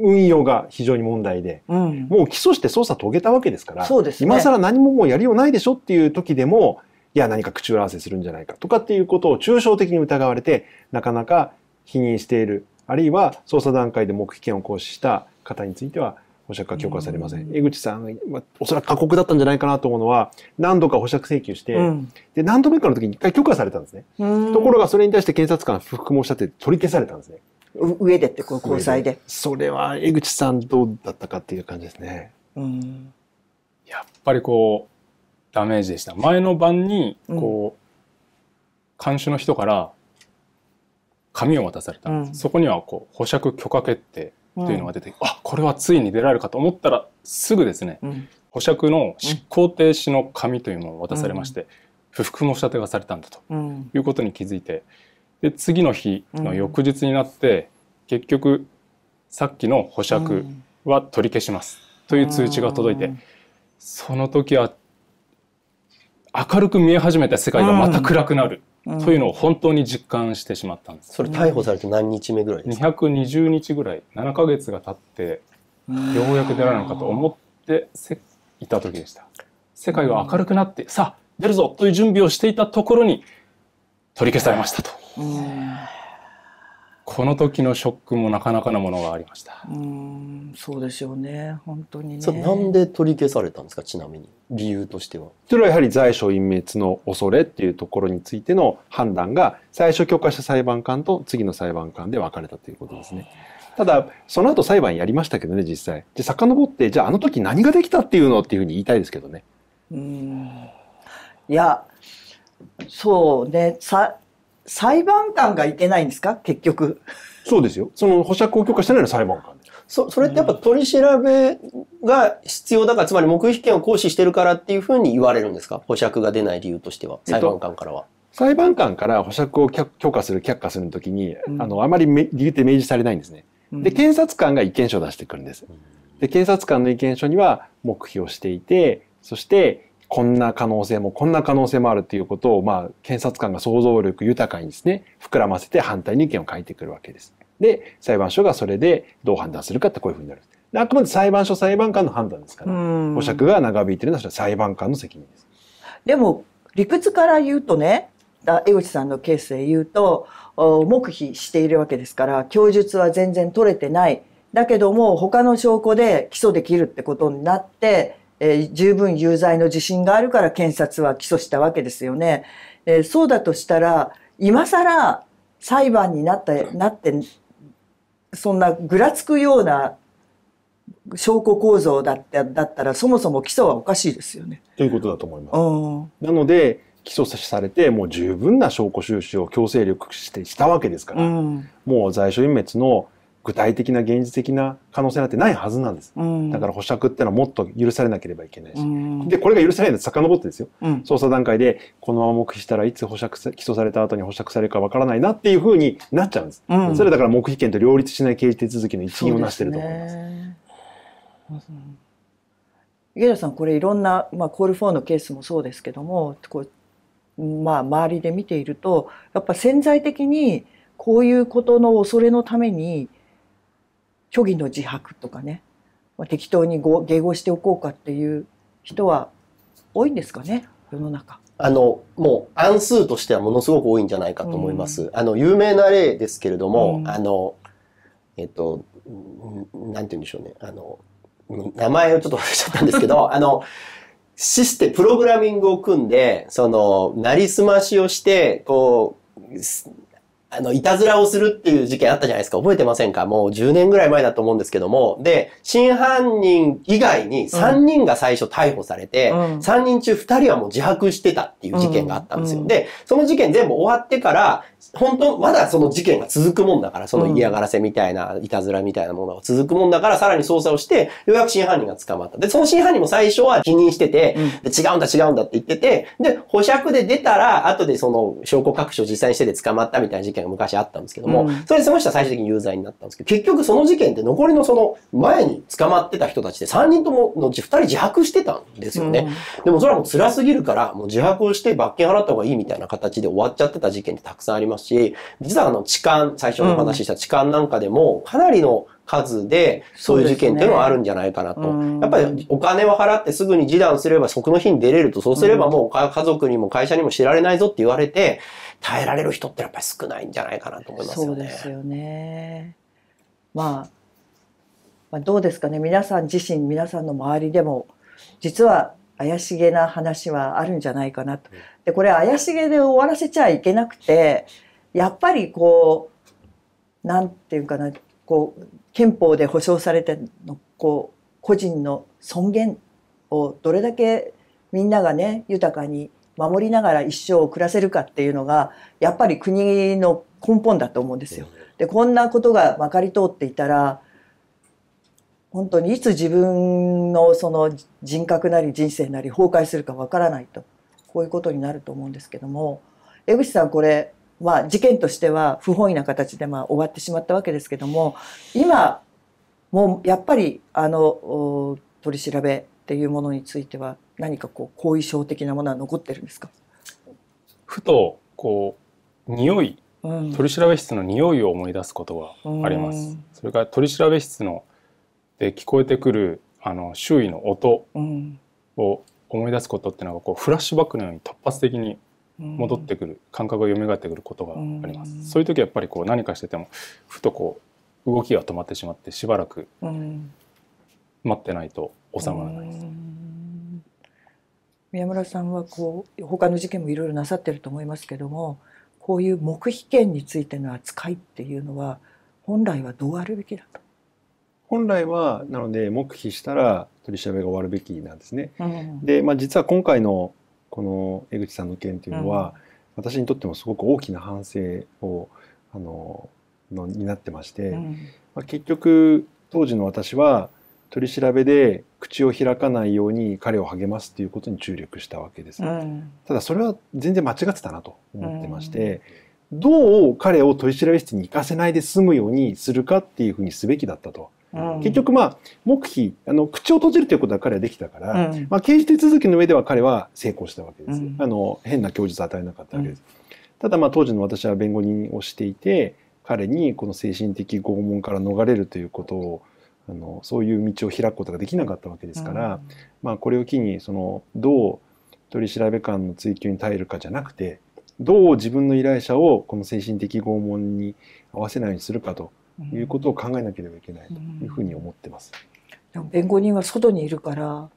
運用が非常に問題で、うん、もう起訴して捜査遂げたわけですから、ね、今更何ももうやりようないでしょっていう時でもいや何か口裏合わせするんじゃないかとかっていうことを抽象的に疑われてなかなか否認しているあるいは捜査段階で黙秘権を行使した方については保釈が許可されません、うん、江口さんはおそらく過酷だったんじゃないかなと思うのは何度か保釈請求して、うん、で何度目かの時に一回許可されたんですね、ところがそれに対して検察官は不服申し立て取り消されたんですね。上でってこう交際でそれは江口さんどうだったかっていう感じですね、うん、やっぱりこうダメージでした前の晩にこう、うん、監修の人から紙を渡された、うん、そこにはこう保釈許可決定というのが出て、うん、あこれはついに出られるかと思ったらすぐですね、うん、保釈の執行停止の紙というものを渡されまして、不服申し立てがされたんだということに気づいて、で次の日の翌日になって、結局さっきの保釈は取り消します、という通知が届いて、その時は明るく見え始めた世界がまた暗くなる、というのを本当に実感してしまったんです。それ逮捕されて何日目ぐらいですか？220日ぐらい、七ヶ月が経ってようやく出られるのかと思っていた時でした。世界が明るくなって、さあ出るぞという準備をしていたところに取り消されましたと。この時のショックもなかなかのものがありました。うん、そうですよね。本当に、ね、なんで取り消されたんですか。ちなみに理由としては。それはやはり在所隠滅の恐れっていうところについての判断が最初許可した裁判官と次の裁判官で分かれたということですね。ただその後裁判やりましたけどね実際。で遡ってじゃああの時何ができたっていうのっていうふうに言いたいですけどね。うん。いやそうね。さ、裁判官がいけないんですか結局。そうですよ。その保釈を許可してないの裁判官そそれってやっぱ取り調べが必要だから、つまり黙秘権を行使してるからっていうふうに言われるんですか保釈が出ない理由としては、裁判官からは。えっと、裁判官から保釈を許可する、却下するときに、うん、あの、あまり理由って明示されないんですね。で、検察官が意見書を出してくるんです。で、検察官の意見書には黙秘をしていて、そして、こんな可能性もこんな可能性もあるっていうことを、まあ、検察官が想像力豊かにですね、膨らませて反対に意見を書いてくるわけです。で、裁判所がそれでどう判断するかってこういうふうになる。あくまで裁判所裁判官の判断ですから、保釈が長引いてるのは裁判官の責任です。でも、理屈から言うとね、江口さんのケースで言うと、黙秘しているわけですから、供述は全然取れてない。だけども、他の証拠で起訴できるってことになって、えー、十分有罪の自信があるから検察は起訴したわけですよね。えー、そうだとしたら、今更裁判になった、なって、そんなぐらつくような証拠構造だっただったら、そもそも起訴はおかしいですよね。ということだと思います。なので、起訴されてもう十分な証拠収集を強制力してしたわけですから、うん、もう在所隠滅の具体的な現実的な可能性なんてないはずなんです、うん、だから保釈ってのはもっと許されなければいけないし、うん、でこれが許されないと遡ってですよ、うん、捜査段階でこのまま黙秘したらいつ保釈さ、起訴された後に保釈されるかわからないなっていうふうになっちゃうんです、それだから黙秘権と両立しない刑事手続きの一因をなしてると思います。すね、池田さんこれいろんな、まあ、コールフォーのケースもそうですけどもこう、まあ、周りで見ているとやっぱ潜在的にこういうことの恐れのために虚偽の自白とかね、まあ、適当に迎合しておこうかっていう人は多いんですかね世の中。あの、もう、案数としてはものすごく多いんじゃないかと思います。うん、あの、有名な例ですけれども、うん、あの、えっと、なんて言うんでしょうね。あの、名前をちょっと忘れちゃったんですけど、[LAUGHS] あの、システ、プログラミングを組んで、その、なりすましをして、こう、あの、いたずらをするっていう事件あったじゃないですか。覚えてませんかもう10年ぐらい前だと思うんですけども。で、真犯人以外に3人が最初逮捕されて、うん、3人中2人はもう自白してたっていう事件があったんですよ。うん、で、その事件全部終わってから、本当まだその事件が続くもんだから、その嫌がらせみたいな、いたずらみたいなものが続くもんだから、さらに捜査をして、ようやく真犯人が捕まった。で、その真犯人も最初は否認してて、で違うんだ違うんだって言ってて、で、保釈で出たら、後でその証拠隠しを実際にしてて捕まったみたいな事件が昔あったんですけども、うん、それでその人は最終的に有罪になったんですけど、結局その事件って残りのその前に捕まってた人たちで3人とものうち2人自白してたんですよね。うん、でもそれはもう辛すぎるから、もう自白をして罰金払った方がいいみたいな形で終わっちゃってた事件ってたくさんありますますし、実はあの痴漢、最初の話した痴漢なんかでも、かなりの数で、そういう事件っていうのはあるんじゃないかなと。ねうん、やっぱりお金を払ってすぐに示談すれば即の日に出れると、そうすればもう家族にも会社にも知られないぞって言われて、耐えられる人ってやっぱり少ないんじゃないかなと思いますよね。そうですよね。まあ、まあ、どうですかね。皆さん自身、皆さんの周りでも、実は怪しげな話はあるんじゃないかなと。で、これ怪しげで終わらせちゃいけなくて、やっぱりこうなんていうかなこう憲法で保障されてのこう個人の尊厳をどれだけみんながね豊かに守りながら一生を暮らせるかっていうのがやっぱり国の根本だと思うんですよ。でこんなことがまかり通っていたら本当にいつ自分のその人格なり人生なり崩壊するかわからないとこういうことになると思うんですけども江口さんこれまあ、事件としては不本意な形でまあ終わってしまったわけですけども今もうやっぱりあの取り調べっていうものについては何かこう後遺症的なものは残ってるんですかふとこう匂い、うん、取り調べ室の匂いを思い出すことはあります、それから取り調べ室ので聞こえてくるあの周囲の音を思い出すことっていうのがこうフラッシュバックのように突発的に戻ってくる感覚が蘇ってくることがあります、うん、そういう時はやっぱりこう何かしててもふとこう動きが止まってしまってしばらく待ってないと収まらないです、うん、宮村さんはこう他の事件もいろいろなさってると思いますけどもこういう黙秘権についての扱いっていうのは本来はどうあるべきだと本来はなので黙秘したら取り調べが終わるべきなんですね。うん、で、まあ、実は今回のこの江口さんの件というのは、うん、私にとってもすごく大きな反省をあののになってまして、うん、まあ、結局当時の私は取り調べで口を開かないように彼を励ますということに注力したわけです、うん、ただそれは全然間違ってたなと思ってまして、どう彼を取り調べ室に行かせないで済むようにするかっていうふうにすべきだったと。結局まあ黙秘あの口を閉じるということは彼はできたから、まあ、刑事手続きの上では彼は成功したわけです、あの変な供述を与えなかったわけです、ただまあ当時の私は弁護人をしていて彼にこの精神的拷問から逃れるということをあのそういう道を開くことができなかったわけですから、まあ、これを機にそのどう取調官の追及に耐えるかじゃなくてどう自分の依頼者をこの精神的拷問に合わせないようにするかということを考えなければいけないというふうに思ってます。うんうん、弁護人は外にいるから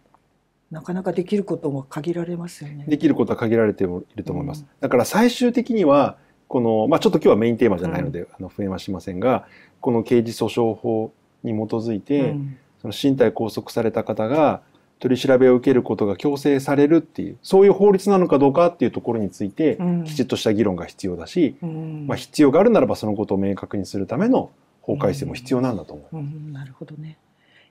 なかなかできることも限られますよね。できることは限られていると思います。うん、だから最終的にはこのまあちょっと今日はメインテーマじゃないので、あの増えはしませんが、この刑事訴訟法に基づいて、その身体拘束された方が取り調べを受けることが強制されるっていうそういう法律なのかどうかっていうところについて、きちっとした議論が必要だし、うん、まあ、必要があるならばそのことを明確にするための法改正も必要なんだと思いうんうん、なるほどね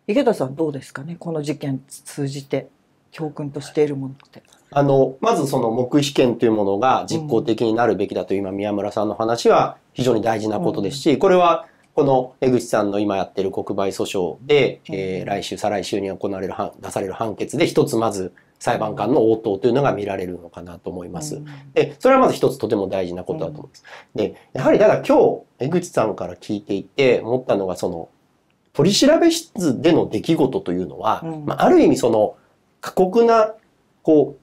池田さんどうですかねこの事件通じて教訓としているものって。あのまずその黙秘権というものが実効的になるべきだという今宮村さんの話は非常に大事なことですし、これはこの江口さんの今やってる国賠訴訟で、えー、来週再来週に行われる出される判決で一つまず裁判官の応答というのが見られるのかなと思います。で、それはまず一つとても大事なことだと思います。で、やはりただ今日、江口さんから聞いていて思ったのが、その、取り調べ室での出来事というのは、まあ、ある意味その、過酷な、こう、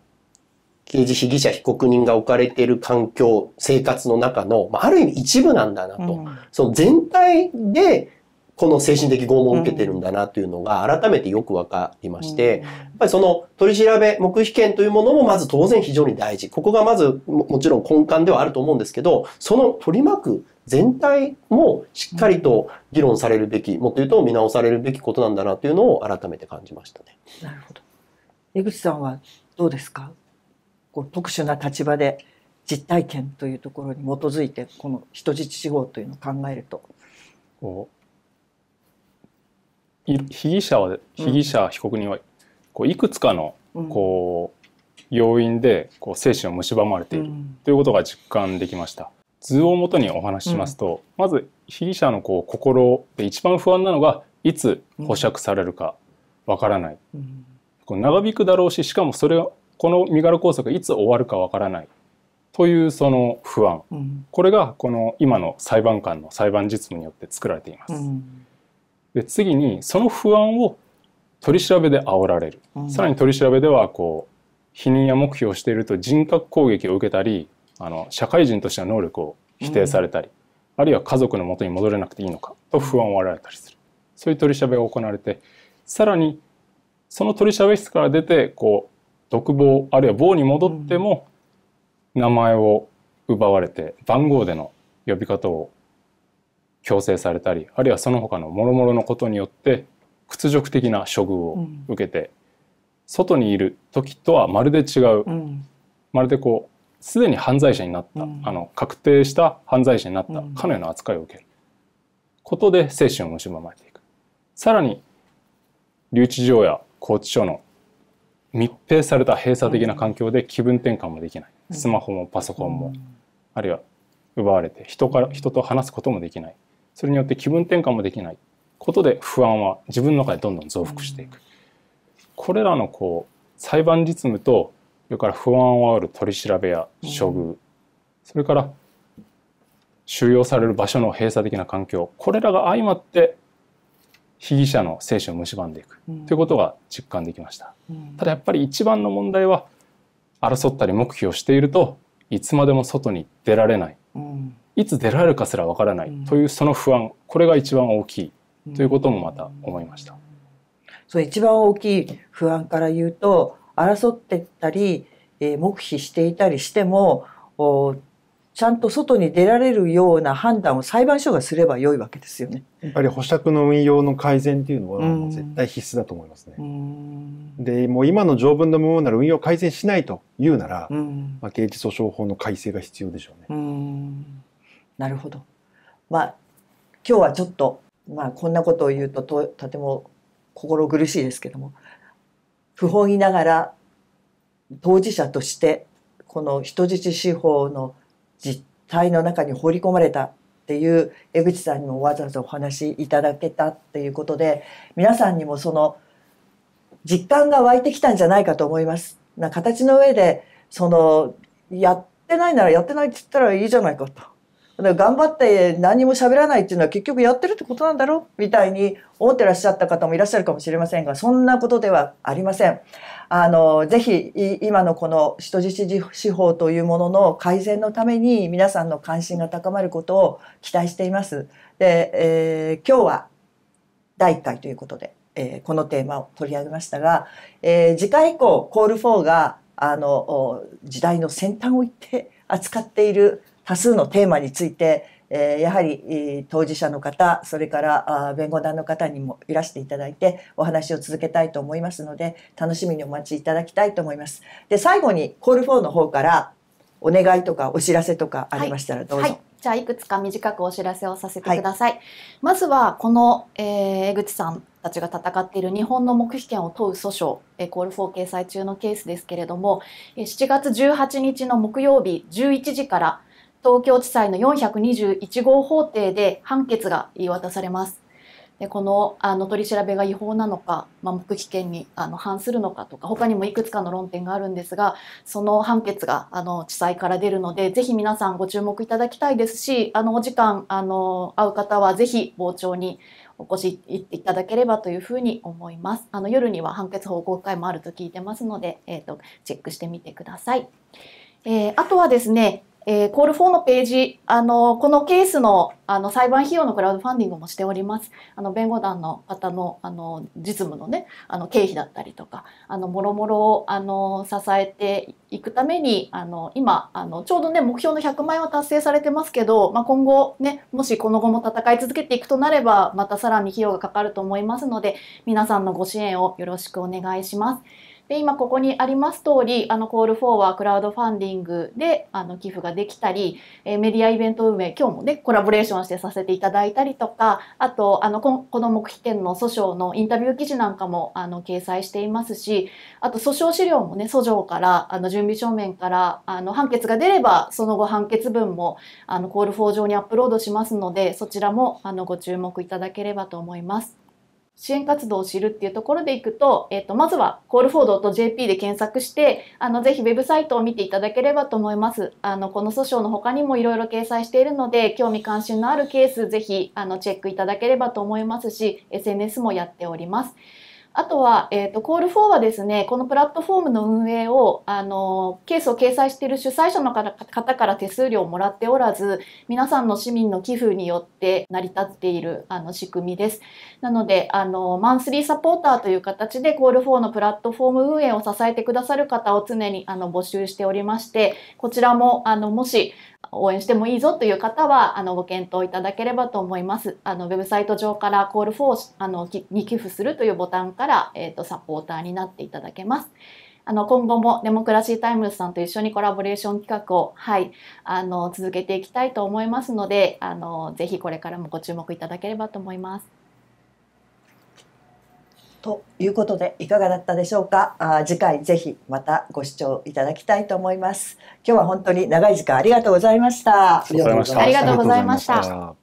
刑事被疑者被告人が置かれている環境、生活の中の、まあ、ある意味一部なんだなと。うん、その全体でこの精神的拷問を受けてるんだなというのが改めてよく分かりまして、やっぱりその取り調べ、黙秘権というものもまず当然非常に大事。ここがまずもちろん根幹ではあると思うんですけど、その取り巻く全体もしっかりと議論されるべき、もっと言うと見直されるべきことなんだなというのを改めて感じましたね。なるほど。江口さんはどうですかこう特殊な立場で実体験というところに基づいてこの人質死亡というのを考えると。被疑者は被疑者被告人はこういくつかのこう要因でこう精神を蝕まれているということが実感できました。図をもとにお話ししますと、まず被疑者のこう心で一番不安なのがいつ保釈されるかわからない、こう長引くだろうししかもそれはこの身柄拘束がいつ終わるかわからないというその不安、これがこの今の裁判官の裁判実務によって作られています。うん、で次にその不安を取り調べで煽られる、うん、さらに取り調べではこう否認や黙秘をしていると人格攻撃を受けたりあの社会人としての能力を否定されたり、うん、あるいは家族のもとに戻れなくていいのかと不安をあられたりするそういう取り調べが行われてさらにその取り調べ室から出てこう独房あるいは房に戻っても名前を奪われて番号での呼び方を強制されたりあるいはその他の諸々のことによって屈辱的な処遇を受けて、うん、外にいる時とはまるで違う、うん、まるでこうすでに犯罪者になった、うん、あの確定した犯罪者になったかのような扱いを受けることで精神を蝕まれていく。さらに留置場や拘置所の密閉された閉鎖的な環境で気分転換もできない、スマホもパソコンも、あるいは奪われて人から人と話すこともできないそれによって気分転換もできないことで不安は自分の中でどんどん増幅していく。これらのこう裁判実務とそれから不安をある取り調べや処遇、それから収容される場所の閉鎖的な環境これらが相まって被疑者の精神を蝕んでいく、うん、ということが実感できました、うん、ただやっぱり一番の問題は争ったり黙秘をしているといつまでも外に出られない、うん、いつ出られるかすらわからないというその不安これが一番大きいということもまた思いました。そう一番大きい不安から言うと争ってたり、えー、黙秘していたりしてもちゃんと外に出られるような判断を裁判所がすれば良いわけですよね。やっぱり保釈の運用の改善っていうのは絶対必須だと思いますね。で、もう今の条文の無謀なら運用改善しないというなら、まあ、刑事訴訟法の改正が必要でしょうね。うなるほど。まあ今日はちょっと、まあ、こんなことを言うとととても心苦しいですけども不本意ながら当事者としてこの人質司法の実態の中に放り込まれたっていう江口さんにもわざわざお話しいただけたっていうことで皆さんにもその実感が湧いてきたんじゃないかと思います。な形の上でそのやってないならやってないって言ったらいいじゃないかと。頑張って何も喋らないっていうのは結局やってるってことなんだろうみたいに思ってらっしゃった方もいらっしゃるかもしれませんが、そんなことではありません。あの、ぜひ、今のこの人質司法というものの改善のために皆さんの関心が高まることを期待しています。で、えー、今日は第1回ということで、えー、このテーマを取り上げましたが、えー、次回以降、コール4が、あの、時代の先端を行って扱っている多数のテーマについて、えー、やはりえ当事者の方、それからあ弁護団の方にもいらしていただいてお話を続けたいと思いますので、楽しみにお待ちいただきたいと思います。で、最後にコール4の方からお願いとかお知らせとかありましたらどうぞ。はいはいじゃあいくつか短くお知らせをさせてください。はい、まずはこの、えー、江口さんたちが戦っている日本の黙秘権を問う訴訟、えー、コール4掲載中のケースですけれども、えー、7月18日の木曜日11時から東京地裁の421号法廷で判決が言い渡されます。でこのあの取り調べが違法なのか、まあ、目秘権にあの反するのかとか他にもいくつかの論点があるんですがその判決があの地裁から出るのでぜひ皆さんご注目いただきたいですしあのお時間あの会う方はぜひ傍聴にお越しいただければというふうに思います。あの夜には判決報告会もあると聞いてますので、えーと、とチェックしてみてください。えー、あとはですねえー、コール4のページ、あの、このケースの、あの、裁判費用のクラウドファンディングもしております。あの、弁護団の方の、あの、実務のね、あの、経費だったりとか、あの、もろもろを、あの、支えていくために、あの、今、あの、ちょうどね、目標の100万円は達成されてますけど、まあ、今後ね、もしこの後も戦い続けていくとなれば、またさらに費用がかかると思いますので、皆さんのご支援をよろしくお願いします。で今ここにあります通りあのコールフォーはクラウドファンディングであの寄付ができたり、えメディアイベント運営今日もねコラボレーションしてさせていただいたりとかあとあのこの目秘権の訴訟のインタビュー記事なんかもあの掲載していますしあと訴訟資料もね訴状からあの準備書面からあの判決が出ればその後判決文もあのコールフォー上にアップロードしますのでそちらもあのご注目いただければと思います。支援活動を知るっていうところでいくと、えっ、ー、と、まずは c a l l と j p で検索して、あの、ぜひウェブサイトを見ていただければと思います。あの、この訴訟の他にもいろいろ掲載しているので、興味関心のあるケース、ぜひ、あの、チェックいただければと思いますし、SNS もやっております。あとは、えっ、ー、と、コールーはですね、このプラットフォームの運営を、あの、ケースを掲載している主催者の方から手数料をもらっておらず、皆さんの市民の寄付によって成り立っている、あの、仕組みです。なので、あの、マンスリーサポーターという形で、コールーのプラットフォーム運営を支えてくださる方を常に、あの、募集しておりまして、こちらも、あの、もし、応援してもいいぞという方は、あの、ご検討いただければと思います。あの、ウェブサイト上からコールフォーあの、に寄付するというボタンから、えっ、ー、と、サポーターになっていただけます。あの、今後もデモクラシータイムズさんと一緒にコラボレーション企画を、はい、あの、続けていきたいと思いますので、あの、ぜひこれからもご注目いただければと思います。ということでいかがだったでしょうかあ次回ぜひまたご視聴いただきたいと思います今日は本当に長い時間ありがとうございましたありがとうございました